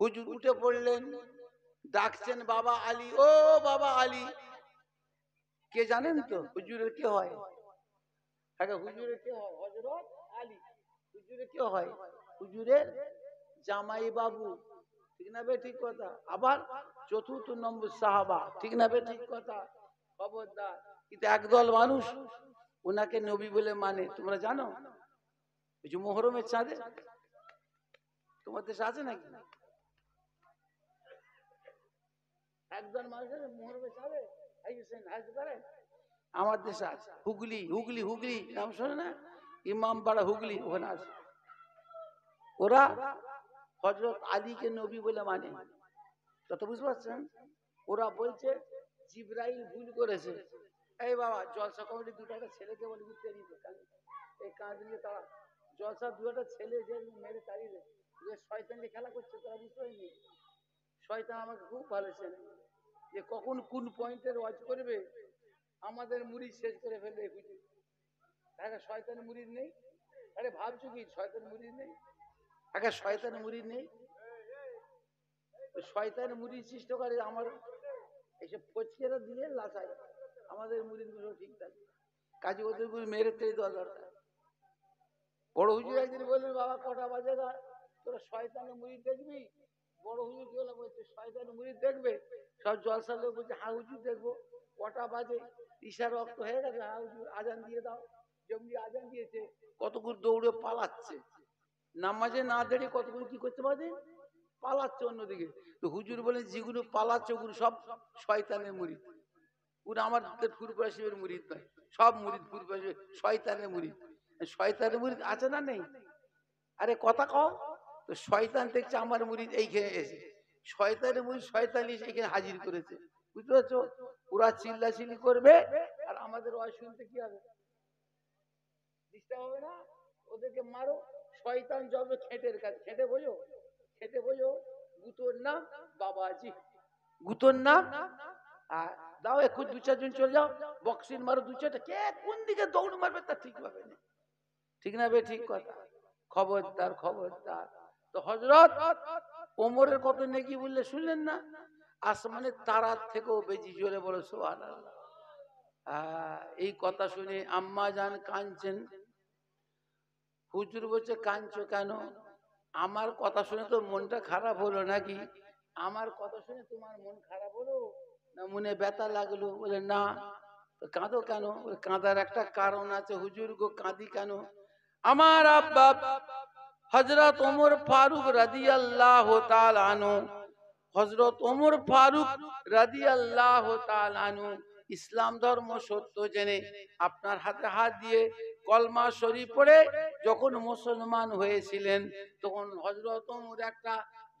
হুজুর উঠে পড়লেন ডাকছেন বাবা আলী ও বাবা আলী কে জানেন তো হুজুরের কে হয় হ্যাঁ, কে হয় হযরত আলী হয় হুজুরের জামাই বাবু ঠিক কথা আবার চতুর্থ নম্বর সাহাবা ঠিক কথা কিন্তু একদল মানুষ ওনাকে নবী বলে মানে তোমরা জানো ওই মোহরমের চাঁদে তোমার দেশে আছে নাকি একদল মানুষের মোহরমের চাঁদে আমার দেশে আছে হুগলি হুগলি হুগলি নাম শোনে না ইমামপাড়া হুগলি ওখানে আছে ওরা হজরত আলীকে নবী বলে মানে কত বুঝতে পারছেন ওরা বলছে জিব্রাইল ভুল করেছে এই বাবা জলসা কমিটি দুটো একটা ছেলেকে বলে বুঝতে এই কাঁদলে তারা জলসা একটা ছেলে যে মেরে তাড়িয়ে যে শয়তানকে খেলা করছে তারা বুঝতে পারিনি শয়তান আমাকে খুব ভালো ছেলে যে কখন কোন পয়েন্টের ওয়াজ করবে আমাদের মুড়ি শেষ করে ফেলবে খুঁজে একা শয়তান মুড়ির নেই আরে ভাবছো কি শয়তান মুড়ির নেই একটা শয়তান মুড়ির নেই শয়তান মুড়ি সৃষ্ট করে আমার এইসব পচকেরা দিয়ে লাচায় আমাদের মুড়িগুলো ঠিক থাকে কাজী ওদেরগুলো মেরে তেলে দেওয়া দরকার বড় হুজুর একদিন বললেন বাবা কটা বাজে গা তোরা শয়তানের মুড়ি দেখবি বড় হুজুর কি বলে বলছে শয়তানের মুড়ি দেখবে সব জলসা লোক বলছে হা হুজুর দেখবো কটা বাজে ঈশা রক্ত হয়ে গেছে হা হুজুর আজান দিয়ে দাও যেমনি আজান দিয়েছে কতগুলো দৌড়ে পালাচ্ছে নামাজে না দাঁড়িয়ে কতগুলো কি করতে পারে পালাচ্ছে অন্যদিকে তো হুজুর বলে যেগুলো পালাচ্ছে ওগুলো সব শয়তানের মুড়িদ ওগুলো আমার ফুরপুরা মুড়িদ নয় সব মুড়িদ ফুরপুরা শয়তানের মুড়িদ শয়তানের মুড়িদ আছে না নেই আরে কথা কও তো শয়তান দেখছে আমার মুড়িদ এইখানে এসে শয়তানের মুই শয়তানি সেখানে হাজির করেছে বুঝতে পারছো ওরা চিল্লা করবে আর আমাদের ওয়াজ শুনতে কি হবে হবে না ওদেরকে মারো শয়তান খেটের কাছে খেটে বোঝো খেটে বোঝো গুতোর নাম বাবাজি গুতোর নাম আর দাও এখন দু চারজন চলে যাও বক্সিং মারো দু চারটা কে কোন দিকে দৌড় মারবে তা ঠিক হবে না ঠিক না বে ঠিক কথা খবরদার খবরদার তো হজরত ওমরের কত নেকি বললে শুনলেন না আসমানের তারার থেকেও বেশি জোরে বলে সোহান হ্যাঁ, এই কথা শুনে আম্মা যান কাঁদছেন হুজুর বলছে কাঁদছো কেন আমার কথা শুনে তোর মনটা খারাপ হলো নাকি আমার কথা শুনে তোমার মন খারাপ হলো না মনে ব্যথা লাগলো বলে না কাঁদো কেন কাঁদার একটা কারণ আছে হুজুর গো কাঁদি কেন আমার আব্বা হজরত ওমর ফারুক রাজি আল্লাহ তালু হজরত ওমর ফারুক রাজি আল্লাহ আনু ইসলাম ধর্ম সত্য জেনে আপনার হাতে হাত দিয়ে কলমা শরীফ পড়ে যখন মুসলমান হয়েছিলেন তখন হজরত ওমর একটা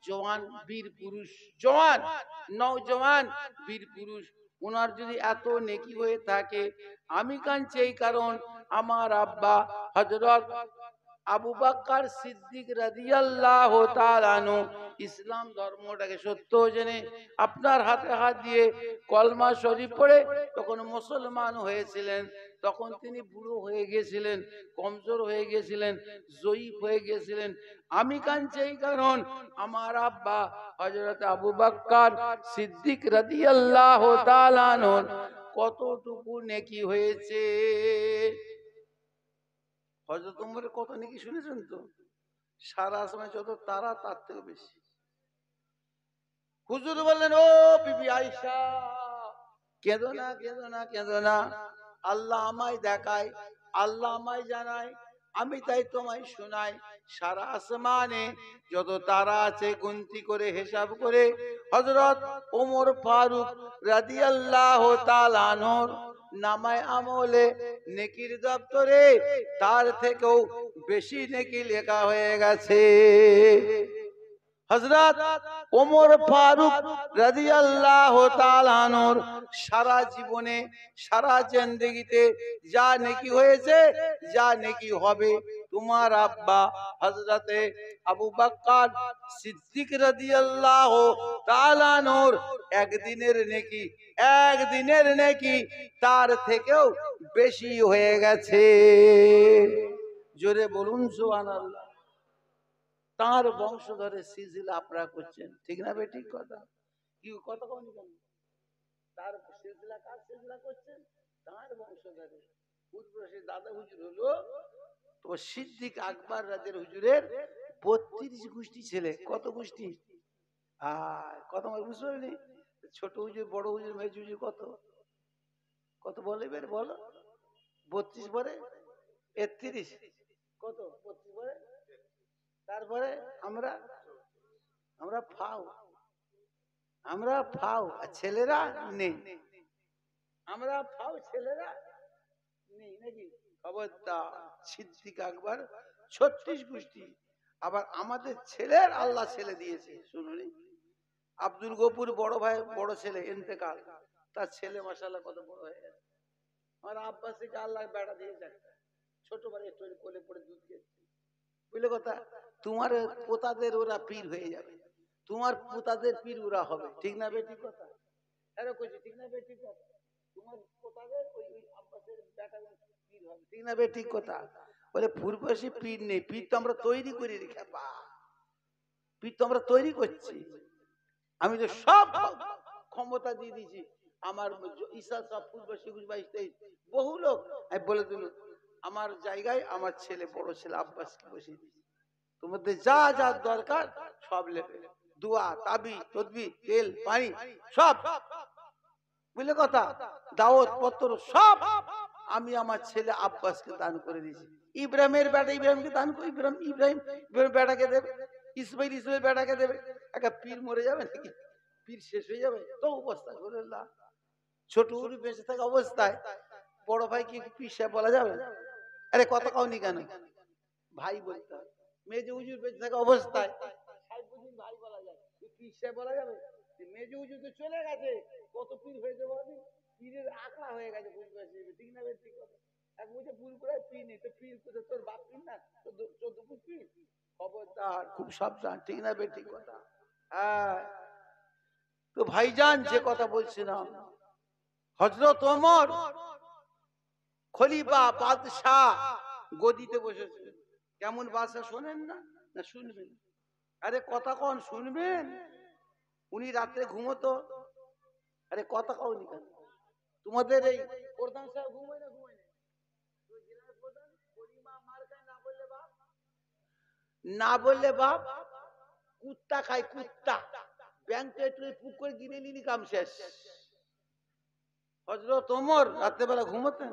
জওয়ান বীর পুরুষ জওয়ান নওজওয়ান বীর পুরুষ ওনার যদি এত নেকি হয়ে থাকে আমি কাঁদছি এই কারণ আমার আব্বা হজরত আবু বাক্কার সিদ্দিক রাদিয়াল্লাহ তালানু ইসলাম ধর্মটাকে সত্য জেনে আপনার হাতে হাত দিয়ে কলমা শরীফ পড়ে তখন মুসলমান হয়েছিলেন তখন তিনি বুড়ো হয়ে গেছিলেন কমজোর হয়ে গিয়েছিলেন জয়ীফ হয়ে গেছিলেন আমি কাঁদছি এই কারণ আমার আব্বা হজরত আবু বাক্কার সিদ্দিক রাদিয়াল্লাহ তালানুর কতটুকু নেকি হয়েছে হজরত উমরের কত নাকি শুনেছেন তো সারা সময় যত তারা তার থেকে বেশি হুজুর বললেন ও বিবি আইসা কেঁদো না কেঁদো না কেঁদো না আল্লাহ আমায় দেখায় আল্লাহ আমায় জানায় আমি তাই তোমায় শোনাই সারা আসমানে যত তারা আছে গুনতি করে হিসাব করে হজরত ওমর ফারুক রাদিয়াল্লাহ তালানোর নামায় আমলে নেকির দপ্তরে তার থেকেও বেশি নেকি লেখা হয়ে গেছে হজরত ওমর ফারুক রাজিয়াল্লাহ তালানোর সারা জীবনে সারা জেন্দিগিতে যা নেকি হয়েছে যা নেকি হবে তোমার আব্বা হজরতে আবু বাক্কার সিদ্দিক রাজিয়াল্লাহ তালানোর একদিনের নেকি একদিনের নেকি তার থেকেও বেশি হয়ে গেছে জোরে বলুন সোহান আল্লাহ তার বংশধরে সিলসিলা আপনারা করছেন ঠিক না ঠিক কথা কি কথা কম কেন তার সিলসিলা কার সিলসিলা করছেন তার বংশধরে পূর্বশে দাদা হুজুর হলো তো সিদ্দিক আকবর রাজের হুজুরের বত্রিশ গোষ্ঠী ছেলে কত গোষ্ঠী আর কত আমার বুঝতে পারিনি ছোট হুজুর বড় হুজুর মেজ হুজুর কত কত বলে বের বলো বত্রিশ বলে একত্রিশ কত তারপরে আমরা আমরা ফাও আমরা ফাও ছেলেরা নেই আমরা ফাও ছেলেরা নেই নাকি খবরদার সিদ্দিক আকবর ছত্রিশ গোষ্ঠী আবার আমাদের ছেলের আল্লাহ ছেলে দিয়েছে শুনুন আব্দুল গপুর বড় ভাই বড় ছেলে এতেকাল তার ছেলে মাসাল্লাহ কত বড় হয়ে গেছে আমার আব্বাসীকে আল্লাহ বেড়া দিয়ে যায় ছোট ভাই একটু কোলে পড়ে দুধ খেয়েছে বুঝলে কথা তোমার পোতাদের ওরা পীর হয়ে যাবে তোমার পোতাদের পীর ওরা হবে ঠিক না বেটি কথা আরো ঠিক না বেটি কথা তোমার ঠিক কথা বলে পীর নেই পীর তৈরি রেখে পীর তৈরি করছি আমি তো সব ক্ষমতা দিয়ে দিয়েছি আমার ঈশ্বর সব পূর্বশী বহু লোক বলে দিল আমার জায়গায় আমার ছেলে বড় ছেলে আব্বাসকে বসিয়ে দিয়েছি তোমাদের যা যা দরকার সব লেবে দোয়া তাবি তদবি তেল পানি সব বুঝলে কথা দাওয়াত পত্র সব আমি আমার ছেলে আব্বাসকে দান করে দিয়েছি ইব্রাহিমের বেটা ইব্রাহিমকে দান করে ইব্রাহিম ইব্রাহিম ইব্রাহিম বেটাকে দেবে ইসমাইল ইসমাইল বেটাকে দেবে একা পীর মরে যাবে নাকি পীর শেষ হয়ে যাবে তো অবস্থা করে ছোট বেঁচে থাকা অবস্থায় বড় ভাই কি পিসে বলা যাবে না আরে কথা কাউনি কেন ভাই বলতে হয় মেজে উজুর বেঁচে থাকা অবস্থায় ভাই বলা যায় তুই কৃষ্ণা বলা যাবে মেজে উজুর তো চলে গেছে কত পীর হয়েছে বলবি পীরের আকলা হয়ে গেছে ঠিক না ঠিক এক বুঝে ফুল করে পীর নেই তো পীর করে তোর বাপ পীর না তোর চোদ্দ ফুট পীর খবরদার খুব সাবধান ঠিক না ঠিক কথা হ্যাঁ তো ভাইজান যে কথা বলছিলাম হজরত ওমর খলিফা বাদশাহ গদিতে বসেছে কেমন বাদশাহ শোনেন না না শুনবেন আরে কথা কন শুনবেন উনি রাত্রে ঘুমতো আরে কথা কওনি কেন তোমাদের এই প্রধান সাহেব ঘুমায় না ঘুমায় না বললে বাপ কুত্তা খায় কুত্তা ব্যাংকে তুই গিনে নিলি কাম শেষ হজরত ওমর রাত্রেবেলা ঘুমোতেন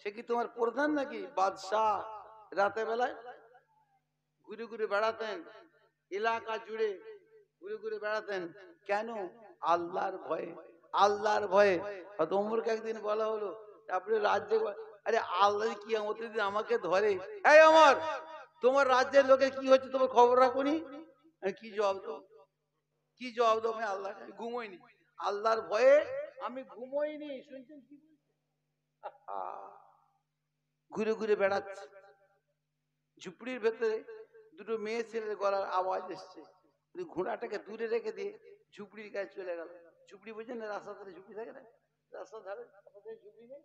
সে কি তোমার প্রধান নাকি বাদশাহ রাতে বেলায় ঘুরে ঘুরে বেড়াতেন এলাকা জুড়ে ঘুরে ঘুরে বেড়াতেন কেন আল্লাহর ভয়ে আল্লাহর ভয়ে হয়তো অমরকে একদিন বলা হলো তারপরে রাজ্যে আরে আল্লাহ কি আমাকে ধরে এই অমর তোমার রাজ্যের লোকের কি হচ্ছে তোমার খবর রাখুনি কি জবাব দাও কি জবাব দাও আমি আল্লাহ ঘুমোইনি আল্লাহর ভয়ে আমি ঘুমোইনি শুনছেন কি বলছে ঘুরে ঘুরে বেড়াচ্ছে ঝুপড়ির ভেতরে দুটো মেয়ে ছেলের গলার আওয়াজ এসছে ঘোড়াটাকে দূরে রেখে দিয়ে ঝুপড়ির কাছে চলে গেল ঝুপড়ি বোঝেন না রাস্তা ধারে ঝুপড়ি থাকে না রাস্তার ধরে ঝুপড়ি নেই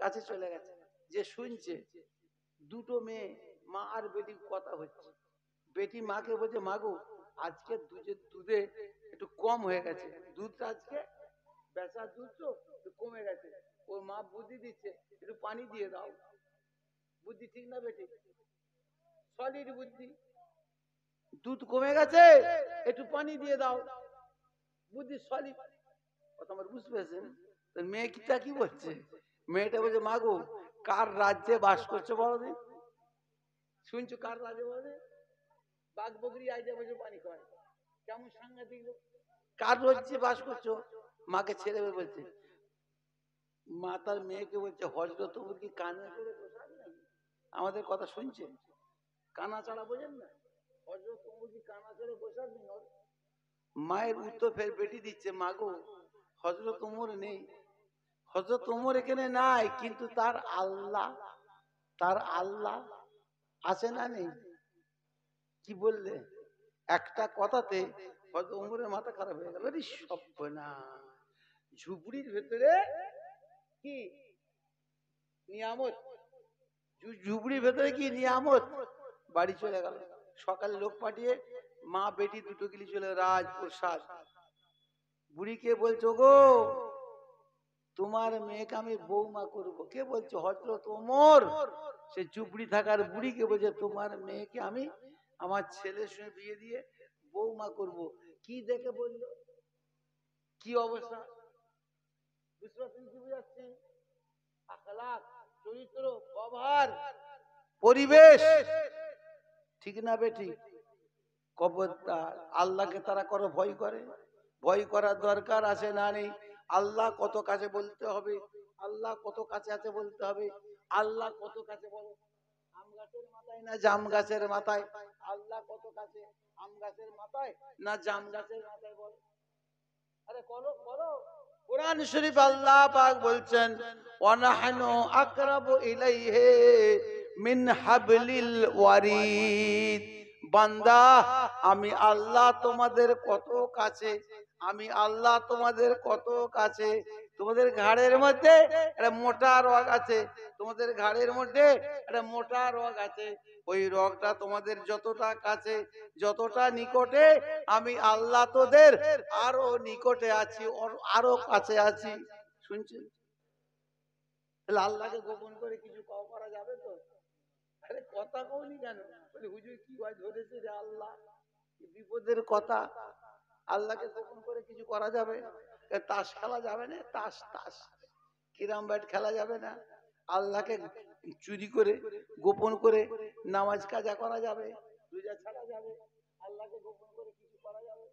কাছে চলে গেছে যে শুনছে দুটো মেয়ে মা আর বেটি কথা হচ্ছে বেটি মাকে বলছে গো আজকে দুধের দুধে একটু কম হয়ে গেছে দুধটা আজকে বেচার দুধ তো কমে গেছে ওর মা বুদ্ধি দিচ্ছে একটু পানি দিয়ে দাও বুদ্ধি ঠিক না বেটে সলিড বুদ্ধি দুধ কমে গেছে একটু পানি দিয়ে দাও বুদ্ধি সলিড কথা আমার বুঝতে পেরেছেন মেয়েটা কি বলছে মেয়েটা বলছে মা গো কার রাজ্যে বাস করছে বড়দিন শুনছো কার রাজ্যে বলে বাঘ বগরি আইডিয়া বসে পানি খায় কেমন সাংঘাতিক কার রাজ্যে বাস করছো মাকে ছেড়ে বলছে মা তার মেয়েকে বলছে হজরত তবু কি কানে আমাদের কথা শুনছেন কানা ছাড়া বোঝেন না হজরত কি কানা ছেড়ে বসার মায়ের উত্তর ফের বেটি দিচ্ছে মাগো হজরত উমর নেই হজরত উমর এখানে নাই কিন্তু তার আল্লাহ তার আল্লাহ আছে না নেই কি বললে একটা কথাতে হজরত উমরের মাথা খারাপ হয়ে গেল সব না ঝুপড়ির ভেতরে কি নিয়ামত ঝুবড়ির ভেতরে কি নিয়ামত বাড়ি চলে গেল সকালে লোক পাঠিয়ে মা বেটি দুটো গিলি চলে রাজপ্রসাদ বুড়িকে বলছো গো তোমার মেয়েকে আমি বৌমা করব কে বলছো হজর তোমর সে চুপড়ি থাকার বুড়িকে বলছে তোমার মেয়েকে আমি আমার ছেলের সঙ্গে বিয়ে দিয়ে বৌমা করব কি দেখে বললো কি অবস্থা চরিত্র ব্যবহার পরিবেশ ঠিক না বেঠিক কবরদার আল্লাহকে তারা করো ভয় করে ভয় করার দরকার আছে না নেই আল্লাহ কত কাছে বলতে হবে আল্লাহ কত কাছে আছে বলতে হবে আল্লাহ কত কাছে বলো আম গাছের মাথায় না জাম গাছের মাথায় আল্লাহ কত কাছে আম গাছের মাথায় না জাম গাছের মাথায় বলো আরে বলো বলো কোরআন শরীফ আল্লাহ পাক বলছেন অনাহানো আকরাবু ইলাইহি মিন হাবলিল ওয়ারিদ বান্দা আমি আল্লাহ তোমাদের কত কাছে আমি আল্লাহ তোমাদের কত কাছে তোমাদের ঘাড়ের মধ্যে একটা মোটা রোগ আছে তোমাদের ঘাড়ের মধ্যে একটা মোটা রোগ আছে ওই রোগটা তোমাদের যতটা কাছে যতটা নিকটে আমি আল্লাহ তোদের আরো নিকটে আছি আরো কাছে আছি শুনছেন তাহলে আল্লাহকে গোপন করে কিছু কম করা যাবে তো আরে কথা কওনি কেন হুজুর কি হয় ধরেছে যে আল্লাহ বিপদের কথা আল্লাহকে গোপন করে কিছু করা যাবে তাস খেলা যাবে না তাস তাস কিরাম ব্যাট খেলা যাবে না আল্লাহকে চুরি করে গোপন করে নামাজ কাজা করা যাবে রোজা গোপন করে কিছু করা যাবে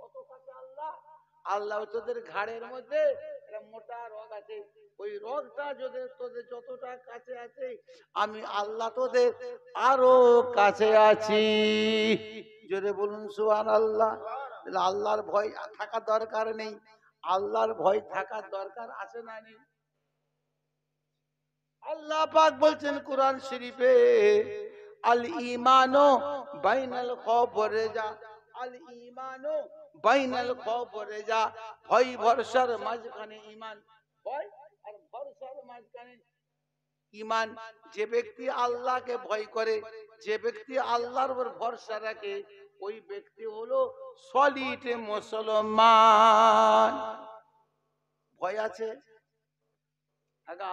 কত আল্লাহ আল্লাহ তোদের ঘাড়ের মধ্যে মোটা রগ আছে ওই রগটা যদি তোদের যতটা কাছে আছে আমি আল্লাহ তোদের আরো কাছে আছি যদি বলুন সুহান আল্লাহ আল্লাহর ভয় থাকা দরকার নেই আল্লাহর ভয় থাকার দরকার আছে না আল্লাহ পাক বলছেন কোরআন শরীফে আল ইমানো বাইনাল খবরে যা আল ইমানো বাইনাল খবরে যা ভয় ভরসার মাঝখানে ইমান ভয় আর ভরসার মাঝখানে ইমান যে ব্যক্তি আল্লাহকে ভয় করে যে ব্যক্তি আল্লাহর ভরসা রাখে ওই ব্যক্তি হলো সলিড মুসলমান ভয় আছে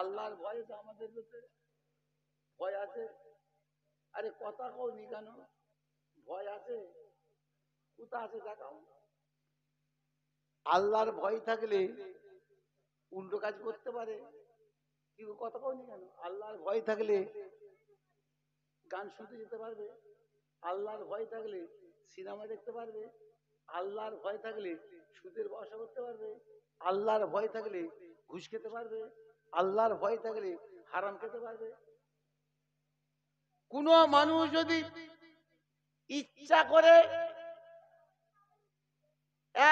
আল্লাহর ভয় তো আমাদের ভিতরে ভয় আছে আরে কথা কও নি কেন ভয় আছে কোথা আছে দেখাও আল্লাহর ভয় থাকলে উল্টো কাজ করতে পারে কিন্তু কথা কও নি কেন আল্লাহর ভয় থাকলে গান শুনতে যেতে পারবে আল্লাহর ভয় থাকলে সিনেমা দেখতে পারবে আল্লাহর ভয় থাকলে সুদের বসা করতে পারবে আল্লাহর ভয় থাকলে ঘুষ খেতে পারবে আল্লাহর ভয় থাকলে হারাম খেতে পারবে কোন মানুষ যদি ইচ্ছা করে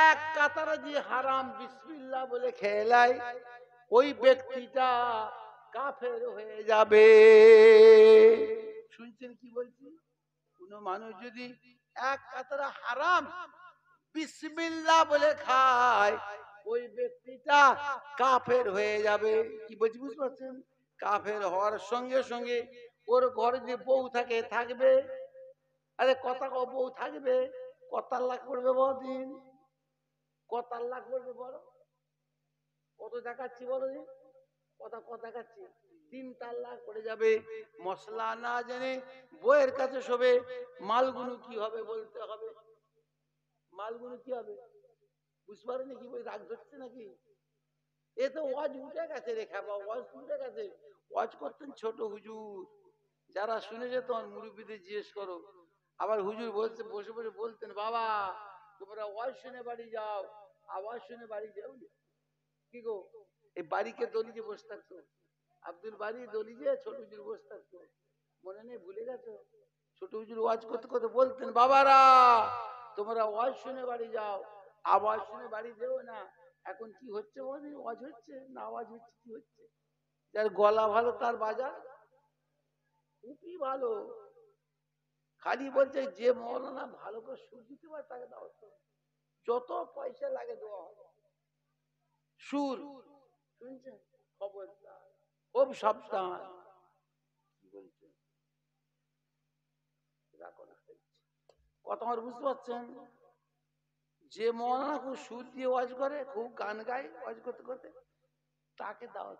এক কাতারা যে হারাম বিসমিল্লা বলে খেলায় ওই ব্যক্তিটা কাফের হয়ে যাবে শুনছেন কি বলছি কোন মানুষ যদি এক কাতারা হারাম বিসমিল্লাহ বলে খায় ওই ব্যক্তিটা কাফের হয়ে যাবে কি বলছি বুঝতে পারছেন কাফের হওয়ার সঙ্গে সঙ্গে ওর ঘরে যে বউ থাকে থাকবে আরে কথা ক বউ থাকবে কতাল্লাক পড়বে বদিন কতাল্লাক পড়বে বলো কত দেখাচ্ছি বলো কথা কত দেখাচ্ছি তিন তাল্লা করে যাবে মশলা না জেনে বইয়ের কাছে শোবে মালগুলো কি হবে বলতে হবে মালগুলো কি হবে বুঝতে পারে নাকি বই রাগ ধরছে নাকি এ তো ওয়াজ উঠে গেছে রেখা বা ওয়াজ উঠে গেছে ওয়াজ করতেন ছোট হুজুর যারা শুনে যেত মুরুবিদের জিজ্ঞেস করো আবার হুজুর বলতে বসে বসে বলতেন বাবা তোমরা ওয়াজ শুনে বাড়ি যাও আওয়াজ শুনে বাড়ি যাও কি গো এই বাড়িকে দলিয়ে বসে থাকতো আব্দুল বাড়ি দলি যে ছোট হুজুর বসতাম মনে নেই ভুলে গেছো ছোট হুজুর ওয়াজ করতে করতে বলতেন বাবারা তোমরা ওয়াজ শুনে বাড়ি যাও আওয়াজ শুনে বাড়ি যেও না এখন কি হচ্ছে ওয়াজ হচ্ছে না আওয়াজ হচ্ছে কি হচ্ছে যার গলা ভালো তার বাজার টুপি ভালো খালি বলছে যে মৌলানা ভালো করে সুর দিতে পারে তাকে দাও যত পয়সা লাগে দেওয়া হবে সুর শুনছেন খবরদার ওম বুঝতে পারছেন যে মৌলানা খুব সুর দিয়ে ওয়াজ করে খুব গান গায় ওয়াজ করতে করতে তাকে দাওয়াত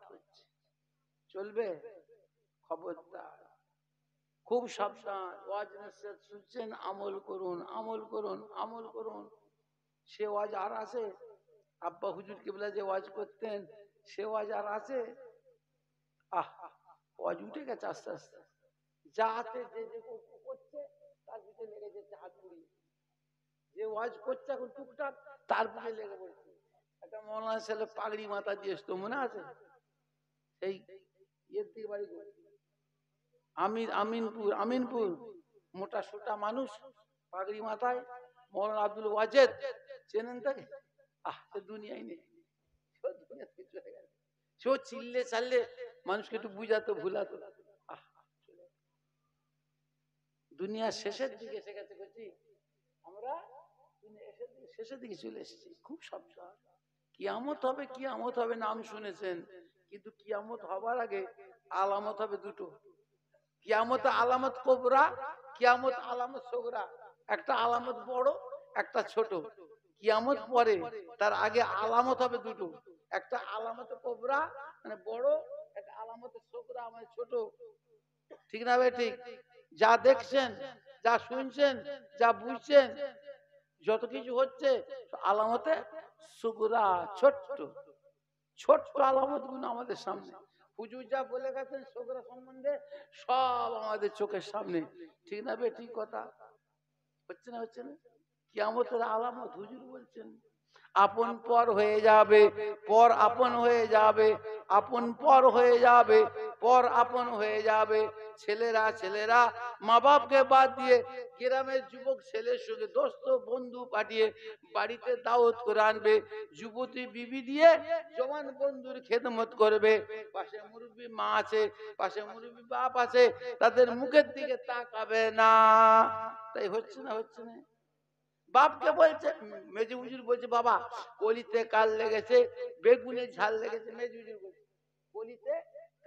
চলবে খবরদার খুব সাবধান ওয়াজ নসিহত শুনছেন আমল করুন আমল করুন আমল করুন সে ওয়াজ আর আছে আব্বা হুজুর কিবলা যে ওয়াজ করতেন সে ওয়াজ আর আছে আহ অজ উঠে গেছে আস্তে আস্তে যা হাতে যে যে করছে তার পিছনে লেগে যাচ্ছে হাত মুড়িয়ে যে ওয়াজ করছে এখন টুকটাক তার পিছনে লেগে পড়ছে একটা মৌলানা ছেলে পাগড়ি মাথা দিয়ে এসতো মনে আছে সেই ইয়ের দিকে বাড়ি আমিন আমিনপুর আমিনপুর মোটা সোটা মানুষ পাগড়ি মাথায় মৌলানা আব্দুল ওয়াজেদ চেনেন তাকে আহ দুনিয়ায় নেই সে চিল্লে চাল্লে মানুষকে একটু বুঝাতো ভুলাতো দুনিয়ার শেষের দিকে এসে গেছে করছি আমরা শেষের দিকে চলে এসেছি খুব সপ্তাহ কিয়ামত হবে কিয়ামত হবে নাম শুনেছেন কিন্তু কিয়ামত হবার আগে আলামত হবে দুটো কিয়ামত আলামত কোবরা কিয়ামত আলামত সোগরা একটা আলামত বড় একটা ছোট কিয়ামত পরে তার আগে আলামত হবে দুটো একটা আলামত কোবরা মানে বড় একটা আলামতের ছোকরা আমার ছোট ঠিক না ভাই ঠিক যা দেখছেন যা শুনছেন যা বুঝছেন যত কিছু হচ্ছে আলামতে সুগুরা ছোট্ট ছোট্ট আলামত গুলো আমাদের সামনে হুজুর যা বলে গেছেন সুগুরা সম্বন্ধে সব আমাদের চোখের সামনে ঠিক না বেটি কথা হচ্ছে না হচ্ছে না কিয়ামতের আলামত হুজুর বলছেন আপন পর হয়ে যাবে পর আপন হয়ে যাবে আপন পর হয়ে যাবে পর আপন হয়ে যাবে ছেলেরা ছেলেরা মা বাপকে বাদ দিয়ে গ্রামের যুবক ছেলের সঙ্গে দোস্ত বন্ধু পাঠিয়ে বাড়িতে দাওয়াত করে আনবে যুবতী বিবি দিয়ে জওয়ান বন্ধুর খেদমত করবে পাশে মুরব্বী মা আছে পাশে মুরব্বী বাপ আছে তাদের মুখের দিকে তাকাবে না তাই হচ্ছে না হচ্ছে না বাপকে বলছে মেজি বুঝুর বলছে বাবা কলিতে কাল লেগেছে বেগুনে ঝাল লেগেছে মেজি উজুর কলিতে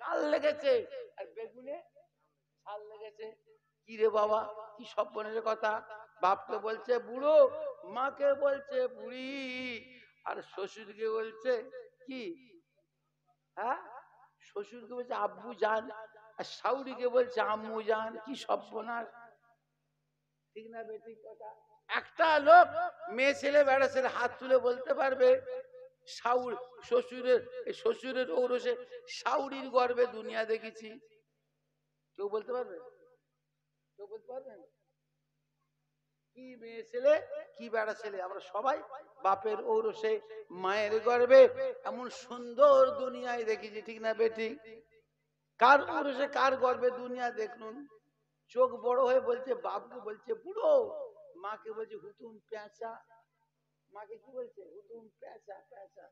কাল লেগেছে আর বেগুনে ঝাল লেগেছে কি রে বাবা কি সব বোনের কথা বাপকে বলছে বুড়ো মাকে বলছে বুড়ি আর শ্বশুরকে বলছে কি হ্যাঁ শ্বশুরকে বলছে আব্বু যান আর শাউরিকে বলছে আম্মু যান কি সব বোনার ঠিক না বেঠিক কথা একটা লোক মেয়ে ছেলে বেড়া ছেলে হাত তুলে বলতে পারবে সাউর শ্বশুরের শ্বশুরের ঔরসে সাউরির গর্বে দুনিয়া দেখেছি কেউ বলতে পারবে কেউ বলতে পারবে কি মেয়ে ছেলে কি বেড়া ছেলে আমরা সবাই বাপের ঔরসে মায়ের গর্বে এমন সুন্দর দুনিয়ায় দেখেছি ঠিক না বেটি কার ঔরসে কার গর্বে দুনিয়া দেখুন চোখ বড় হয়ে বলছে বাপকে বলছে বুড়ো ہتون پیچا ماں کے کیتون پیچا پیچا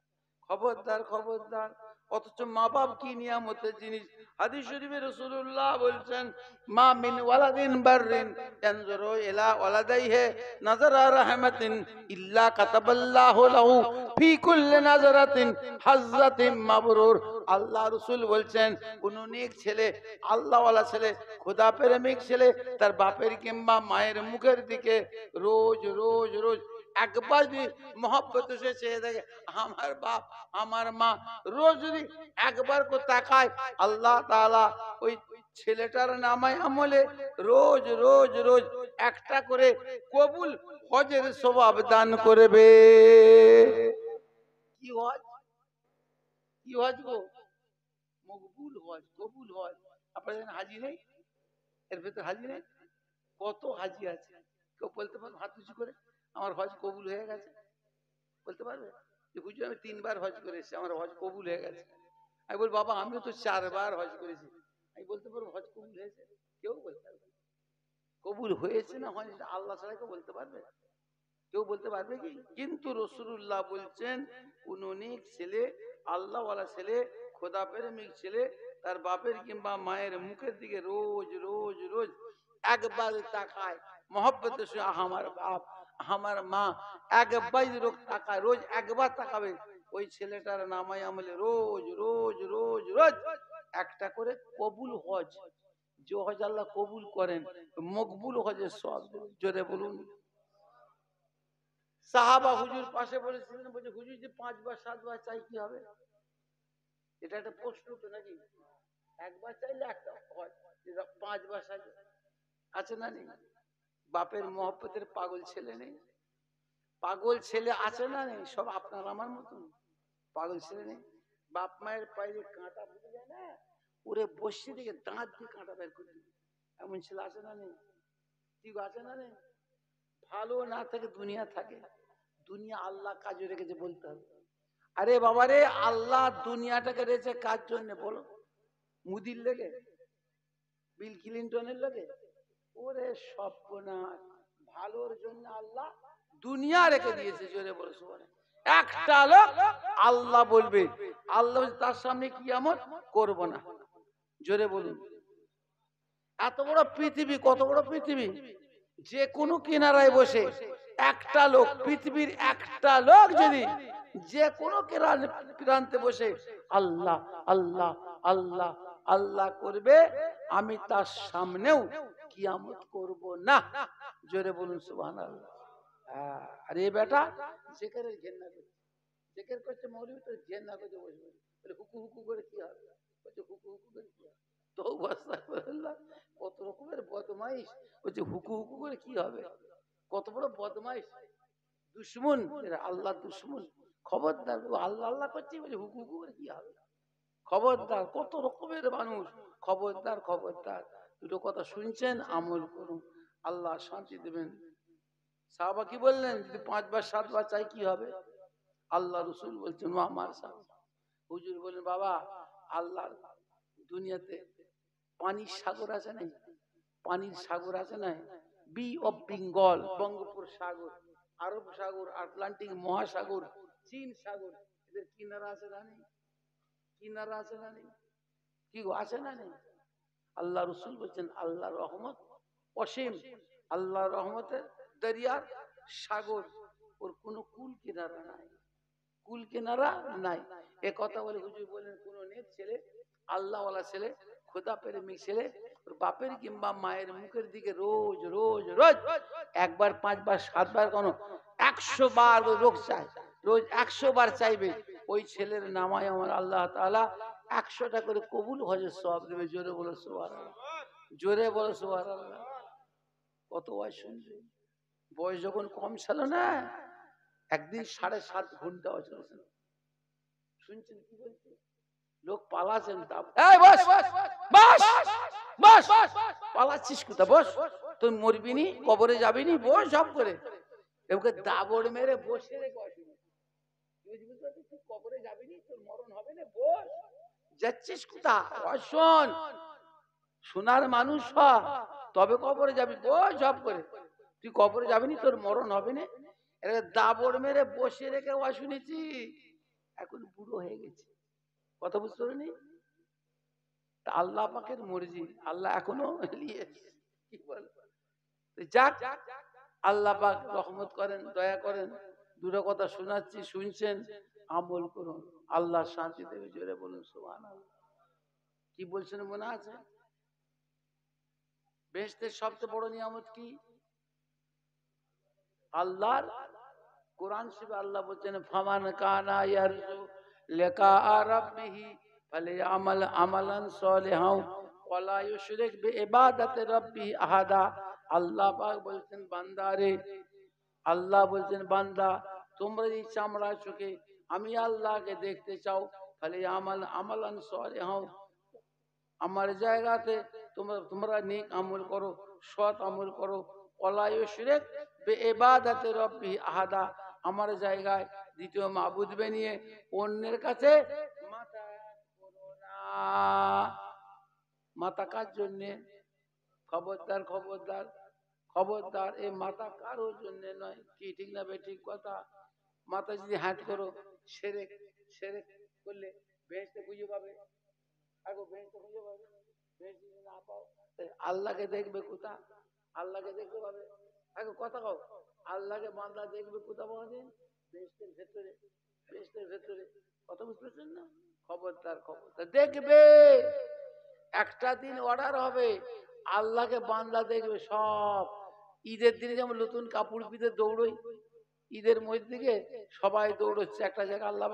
খবরদার খবরদার অথচ মা বাপ কি নিয়ামতের জিনিস হাদিস শরীফে রসুল্লাহ বলছেন মা মিন ওয়ালাদিন বাররিন ইয়ানজুরু ইলা ওয়ালাদাইহি নাযারা রাহমাতিন ইল্লা কাতাবাল্লাহু লাহু ফি কুল্লি নাযারাতিন হাজ্জাতিন মাবরুর আল্লাহ রসুল বলছেন কোন নেক ছেলে আল্লাহওয়ালা ছেলে খোদা প্রেমিক ছেলে তার বাপের কিংবা মায়ের মুখের দিকে রোজ রোজ রোজ একবার যদি মহব্বত সে চেয়ে দেখে আমার বাপ আমার মা রোজ যদি একবার কো তাকায় আল্লাহ তালা ওই ছেলেটার নামায় আমলে রোজ রোজ রোজ একটা করে কবুল হজের স্বভাব দান করবে কি হজ কি হজ গো মকবুল হজ কবুল হজ আপনাদের হাজি নেই এর ভেতর হাজি নেই কত হাজি আছে কেউ বলতে পারবো হাত উঁচু করে আমার হজ কবুল হয়ে গেছে বলতে পারবে যে বুঝলি আমি তিনবার হজ করে এসেছি আমার হজ কবুল হয়ে গেছে আমি বল বাবা আমিও তো চারবার হজ করেছি আমি বলতে পারবো হজ কবুল হয়েছে কেউ বলতে পারবে কবুল হয়েছে না হজ আল্লাহ ছাড়া কেউ বলতে পারবে কেউ বলতে পারবে কি কিন্তু রসুল্লাহ বলছেন কোন অনেক ছেলে আল্লাহওয়ালা ছেলে খোদা প্রেমিক ছেলে তার বাপের কিংবা মায়ের মুখের দিকে রোজ রোজ রোজ একবার তাকায় মহব্বতের সঙ্গে আমার বাপ আমার মা একবাই রোগ টাকা রোজ একবার তাকাবে ওই ছেলেটার নামাই আমলে রোজ রোজ রোজ রোজ একটা করে কবুল হজ যে হজ আল্লাহ কবুল করেন মকবুল হজের সব জোরে বলুন সাহাবা হুজুর পাশে বলেছিলেন বলছে হুজুর যে পাঁচবার সাতবার চাই কি হবে এটা একটা প্রশ্ন তো নাকি একবার চাইলে একটা হয় পাঁচবার সাতবার আছে না নেই বাপের মহব্বতের পাগল ছেলে নেই পাগল ছেলে আছে না নেই সব আপনার আমার মতন পাগল ছেলে নেই বাপ মায়ের পায়ে কাঁটা ভুলে যায় না ওরে বসে থেকে দাঁত দিয়ে কাঁটা বের করে এমন ছেলে আছে না নেই ঠিক আছে না নেই ভালো না থাকে দুনিয়া থাকে দুনিয়া আল্লাহ কাজে রেখেছে বলতে হবে আরে বাবা রে আল্লাহ দুনিয়াটাকে রেখেছে কার জন্য বলো মুদির লেগে বিল ক্লিন্টনের লেগে ওরে সপনা ভালোর জন্য আল্লাহ দুনিয়া রেখে দিয়েছে জোরে বলছো একটা লোক আল্লাহ বলবে আল্লাহ তার সামনে কি আমার করব না জোরে বলুন এত বড় পৃথিবী কত বড় পৃথিবী যে কোনো কিনারায় বসে একটা লোক পৃথিবীর একটা লোক যদি যে কোনো প্রান্তে বসে আল্লাহ আল্লাহ আল্লাহ আল্লাহ করবে আমি তার সামনেও কিয়ামত করব না জোরে বলুন সুবহান আর আরে বেটা জেকেরের ঘেন্না করছে জেকের করছে মৌলী তো ঘেন্না করে বসে বসে হুকু হুকু করে কি হবে বলছে হুকু হুকু করে কি হবে তো কত রকমের বদমাইশ বলছে হুকু হুকু করে কি হবে কত বড় বদমাইশ দুশ্মন আল্লাহ দুশমন খবরদার আল্লাহ আল্লাহ করছে বলছে হুকু হুকু করে কি হবে খবরদার কত রকমের মানুষ খবরদার খবরদার দুটো কথা শুনছেন আমল করুন আল্লাহ শান্তি দেবেন সাহাবা কি বললেন যদি পাঁচবার সাতবার চাই কি হবে আল্লাহ রসুল বলছেন মামার সাহাবা হুজুর বললেন বাবা আল্লাহ দুনিয়াতে পানির সাগর আছে নাই পানির সাগর আছে নাই বি অফ বেঙ্গল বঙ্গোপুর সাগর আরব সাগর আটলান্টিক মহাসাগর চীন সাগর এদের কিনারা আছে না নেই কিনারা আছে না নেই কি আছে না নেই আল্লাহ রসুল বলছেন আল্লাহ রহমত অসীম আল্লাহ রহমতের দরিয়ার সাগর ওর কোনো কুল কিনারা নাই কুল কিনারা নাই এ কথা বলে হুজুর বলেন কোন নেক ছেলে আল্লাহওয়ালা ছেলে খোদা প্রেমিক ছেলে ওর বাপের কিংবা মায়ের মুখের দিকে রোজ রোজ রোজ একবার পাঁচবার সাতবার কোনো একশো বার রোগ চায় রোজ একশো বার চাইবে ওই ছেলের নামায় আমার আল্লাহ তালা একশোটা করে কবুল হজের সব দেবে জোরে বলো সোয়ার জোরে বলো সোয়ার কত বয়স শুনছে বয়স যখন কম ছিল না একদিন সাড়ে সাত ঘন্টা হয়েছিল শুনছেন কি বলছে লোক পালাছেন তা পালাচ্ছিস কোথা বস তুই মরবি নি কবরে যাবি নি বস সব করে এবার দাবড় মেরে বসে রেখে কবরে যাবি নি তোর মরণ হবে না বস যাচ্ছিস কোথা শোন সোনার মানুষ হ তবে কবরে যাবি ও জব করে তুই কবরে যাবি নি তোর মরণ হবে না দাবর মেরে বসে রেখে ও শুনেছি এখন বুড়ো হয়ে গেছে কথা বুঝতে পারিনি আল্লাহ পাখের মর্জি আল্লাহ এখনো যাক আল্লাহ পাক রহমত করেন দয়া করেন দুটো কথা শোনাচ্ছি শুনছেন আমল করুন আল্লাহ শান্তি দেবে জোরে বলুন সুহান কি বলছেন মনে আছে বেহেস্তের সবচেয়ে বড় নিয়ামত কি আল্লাহর কোরআন শিবে আল্লাহ বলছেন ফামান কানা ইয়ারজু লেকা আরাবিহি ফালে আমাল আমালান সলিহাও ওয়ালা ইউশরিক বিইবাদাতি রাব্বিহি আহাদা আল্লাহ পাক বলছেন বান্দারে আল্লাহ বলছেন বান্দা তোমরা এই চামড়া চোখে আমি আল্লাহকে দেখতে চাও খালি আমাল আমালান সরে হও আমার জায়গাতে তোমরা তোমরা নিক আমল করো সৎ আমল করো অলায় শিরেক এবাদাতে রব্বি আহাদা আমার জায়গায় দ্বিতীয় মাবুদ বেনিয়ে অন্যের কাছে মাথা মাথা কার জন্যে খবরদার খবরদার খবরদার এ মাথা কারোর জন্য নয় কি ঠিক না বে ঠিক কথা মাথা যদি হাত করো সেরে সেরে করলে বেহেস্তে খুঁজে পাবে আগে বেহেস্তে খুঁজে পাবে বেহেস্তে যদি না পাও তাহলে আল্লাহকে দেখবে কোথা আল্লাহকে দেখতে পাবে আগে কথা কও আল্লাহকে বান্দা দেখবে কোথা দিন বেহেস্তের ভেতরে বেহেস্তের ভেতরে কথা বুঝতেছেন না খবরদার খবরদার দেখবে একটা দিন অর্ডার হবে আল্লাহকে বান্দা দেখবে সব ঈদের দিনে যেমন নতুন কাপড় পিঁধে দৌড়ই ঈদের মধ্যে থেকে সবাই দৌড়চ্ছে একটা জায়গা আল্লাহ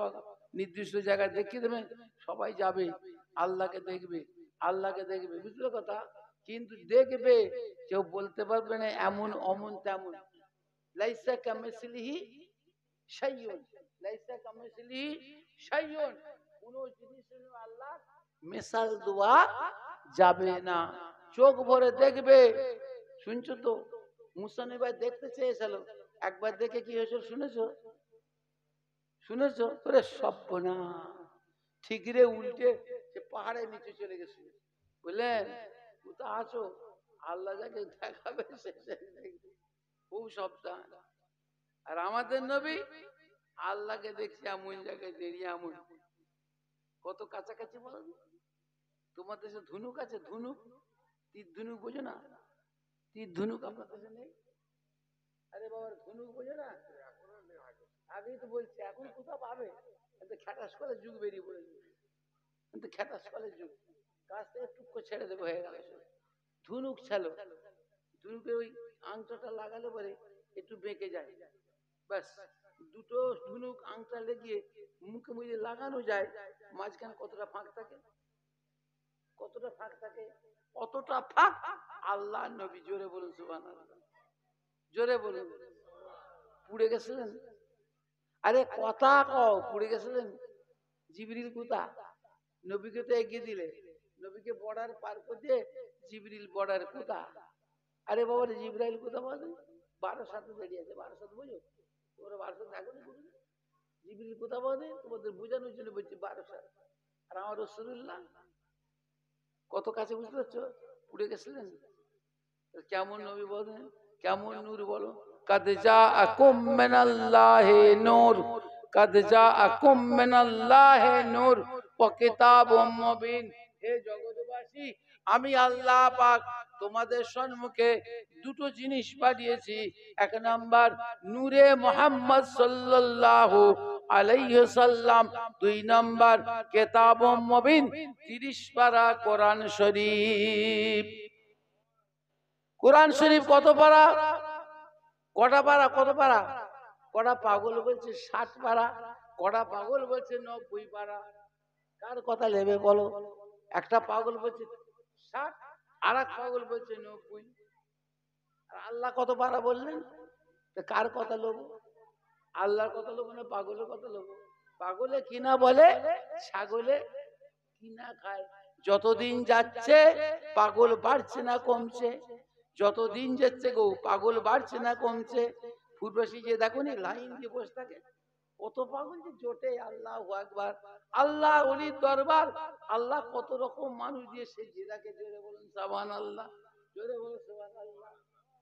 নির্দিষ্ট জায়গায় দেখিয়ে দেবেন সবাই যাবে আল্লাহকে দেখবে আল্লাহকে দেখবে বুঝলো কথা কিন্তু দেখবে কেউ বলতে পারবে না এমন অমন তেমন আল্লাহ যাবে না চোখ ভরে দেখবে শুনছো তো মুসানি ভাই দেখতে চেয়েছিল একবার দেখে কি হয়েছে শুনেছ শুনেছ তোরে ঠিক রে উল্টে সে নিচে চলে গেছে বুঝলেন তো আছো আল্লাহ যাকে দেখাবে খুব সপ্তাহ আর আমাদের নবী আল্লাহকে দেখছি এমন জায়গায় দেরিয়ে এমন কত কাছাকাছি বলো তোমার দেশে ধনুক আছে ধনুক তীর ধনুক বোঝো না তীর ধনুক আপনার দেশে নেই আরে বাবার ধনুক বোঝে না আগেই তো বলছে এখন কোথাও পাবে খ্যাটাস কলের যুগ বেরিয়ে পড়েছে কিন্তু খ্যাটাস কলের যুগ কাজ থেকে টুকু ছেড়ে দেবো হয়ে গেল ধনুক ছিল ধনুকে ওই আংটাটা লাগালে পরে একটু বেঁকে যায় ব্যাস দুটো ধনুক আংটা লেগে মুখে মুখে লাগানো যায় মাঝখানে কতটা ফাঁক থাকে কতটা ফাঁক থাকে অতটা ফাঁক আল্লাহ নবী জোরে বলুন সুবান আল্লাহ জোরে বলুন পুড়ে গেছিলেন আরে কথা কও পুড়ে গেছিলেন জিবরিল কোথা নবীকে তো এগিয়ে দিলে নবীকে বর্ডার পার করে জিবরিল বর্ডার কোথা আরে বাবা রে জিব্রাইল কোথা বলে বারো সাথে দাঁড়িয়ে আছে বারো সাথে বোঝো তোমরা বারো সাথে দেখো না জিবরিল কোথা বলে তোমাদের বোঝানোর জন্য বলছি বারো সাথে আর আমার রসুল্লাহ কত কাছে বুঝতে পারছো পুড়ে গেছিলেন কেমন নবী বলেন কেমন নূর বলো হে আমি আল্লাহ পাক তোমাদের সম্মুখে দুটো জিনিস পাঠিয়েছি এক নাম্বার নূরে মোহাম্মদ সাল্লাহ আলাইহাল্লাম দুই নাম্বার কেতাব মবিন তিরিশ পারা কোরআন শরীফ কোরআন শরীফ কত পারা কটা পারা কত পারা কটা পাগল বলছে ষাট পারা কটা পাগল বলছে নব্বই পারা কার কথা নেবে বলো একটা পাগল বলছে ষাট আর এক পাগল বলছে নব্বই আর আল্লাহ কত পারা বললেন কার কথা লোব আল্লাহর কথা লোব না পাগলের কথা লোব পাগলে কিনা বলে ছাগলে কিনা খায় যতদিন যাচ্ছে পাগল বাড়ছে না কমছে যতদিন দিন যাচ্ছে গো পাগল বাড়ছে না কমছে ফুটবাসী যে দেখো নি লাইন দিয়ে বসে থাকে কত পাগল যে জোটে আল্লাহ একবার আল্লাহ অলির দরবার আল্লাহ কত রকম মানুষ দিয়ে সে জেদাকে জোরে বলুন সাবান আল্লাহ জোরে বলুন সাবান আল্লাহ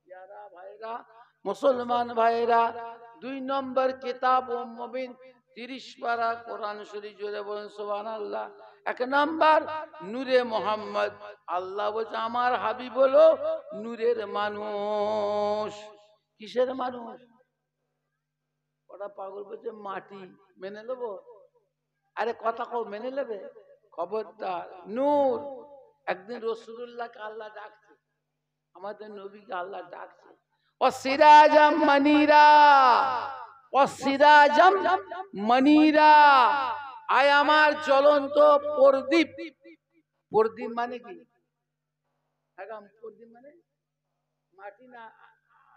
যারা ভাইরা মুসলমান ভাইরা দুই নম্বর কিতাব তিরিশ পারা কোরআন শরীফ জোরে বলেন সোবান আল্লাহ এক নাম্বার নূরে মোহাম্মদ আল্লাহ বলছে আমার হাবিব বলো নূরের মানুষ কিসের মানুষ ওটা পাগল বলছে মাটি মেনে নেব আরে কথা কো মেনে নেবে খবরদার নূর একদিন রসুল্লাহকে আল্লাহ ডাকছে আমাদের নবীকে আল্লাহ ডাকছে ও সিরাজ মানিরা ও সিরাজ মানিরা আয় আমার জ্বলন্ত প্রদীপ প্রদীপ মানে কি হ্যাঁ প্রদীপ মানে মাটি না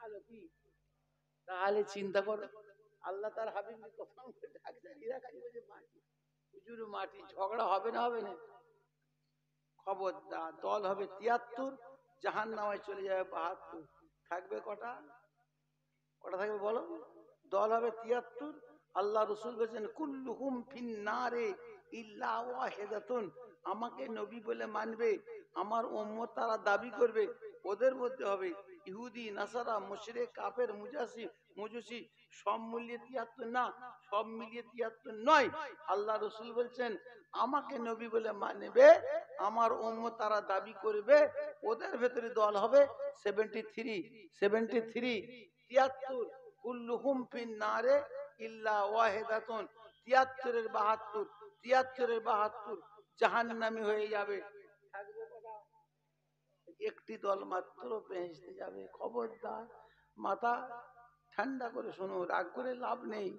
আলো কি তাহলে চিন্তা করো আল্লাহ তার হাবিবকে কখন মাটি হুজুর মাটি ঝগড়া হবে না হবে না খবর দল হবে তিয়াত্তর জাহান নামায় চলে যাবে বাহাত্তর থাকবে কটা কটা থাকবে বলো দল হবে তিয়াত্তর আল্লাহ রসুল বলছেন কুল্লুহুম ফিন্নারে ইল্লা আমাকে নবী বলে মানবে আমার উম্মত তারা দাবি করবে ওদের মধ্যে হবে ইহুদি নাসারা মুশরে কাফের মুজাসি মুজুসি সব মিলিয়ে তিয়াত্তর না সব মিলিয়ে তিয়াত্তর নয় আল্লাহ রসুল বলছেন আমাকে নবী বলে মানবে আমার অম্ম তারা দাবি করবে ওদের ভেতরে দল হবে সেভেন্টি থ্রি সেভেন্টি থ্রি তিয়াত্তর কুল্লুহুম ফিন তিয়াত্তরের বাহাত্তর তিয়াত্তরের বাহাত্তর হয়ে যাবে একটি দল মাত্র যাবে খবরদার মাথা ঠান্ডা করে শোনো রাগ করে লাভ নেই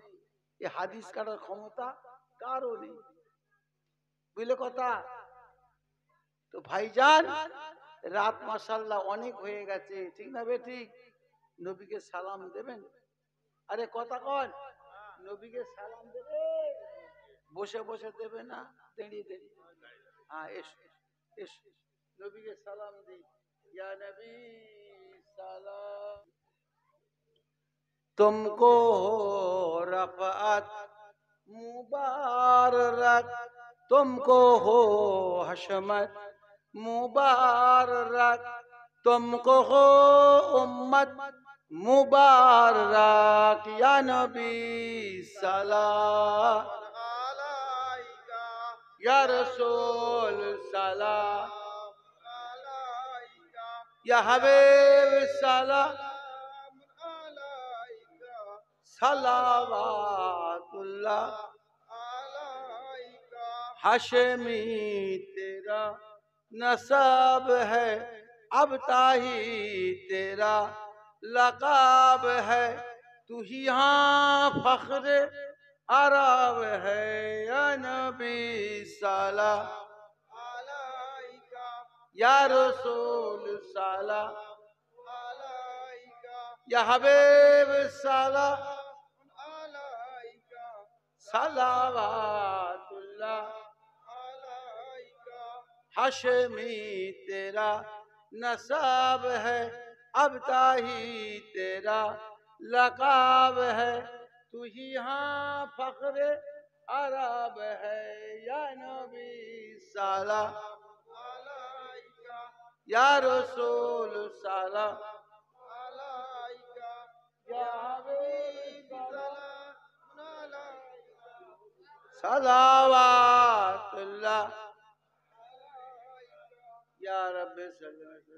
এ হাদিস কাটার ক্ষমতা কারও নেই বুঝলে কথা তো ভাইজান রাত মাসাল্লাহ অনেক হয়ে গেছে ঠিক না বে ঠিক নবীকে সালাম দেবেন আরে কথা কন নবীকে সালাম দেবে বসে বসে দেবে না দাঁড়িয়ে দাঁড়িয়ে হ্যাঁ এসো এসো নবীকে সালাম দিই ইয়া নবী সালাম तुमको हो মুবারক मुबारक হো हो মুবারক मुबारक হো উম্মত مبارک یا نبی یا رسول سلام یا حبیب سلام سلامات اللہ حشمی تیرا نصب ہے اب تاہی تیرا لقاب ہے تو ہی ہاں فخر عرب ہے یا نبی یا رسول سالہ یا حبیب سالہ صلوات اللہ حشمی تیرا نصاب ہے اب تا ہی تیرا لقاب ہے تو ہی ہاں فخر عرب ہے یا نبی صالح یا رسول صالح صلوات اللہ یا رب صلی اللہ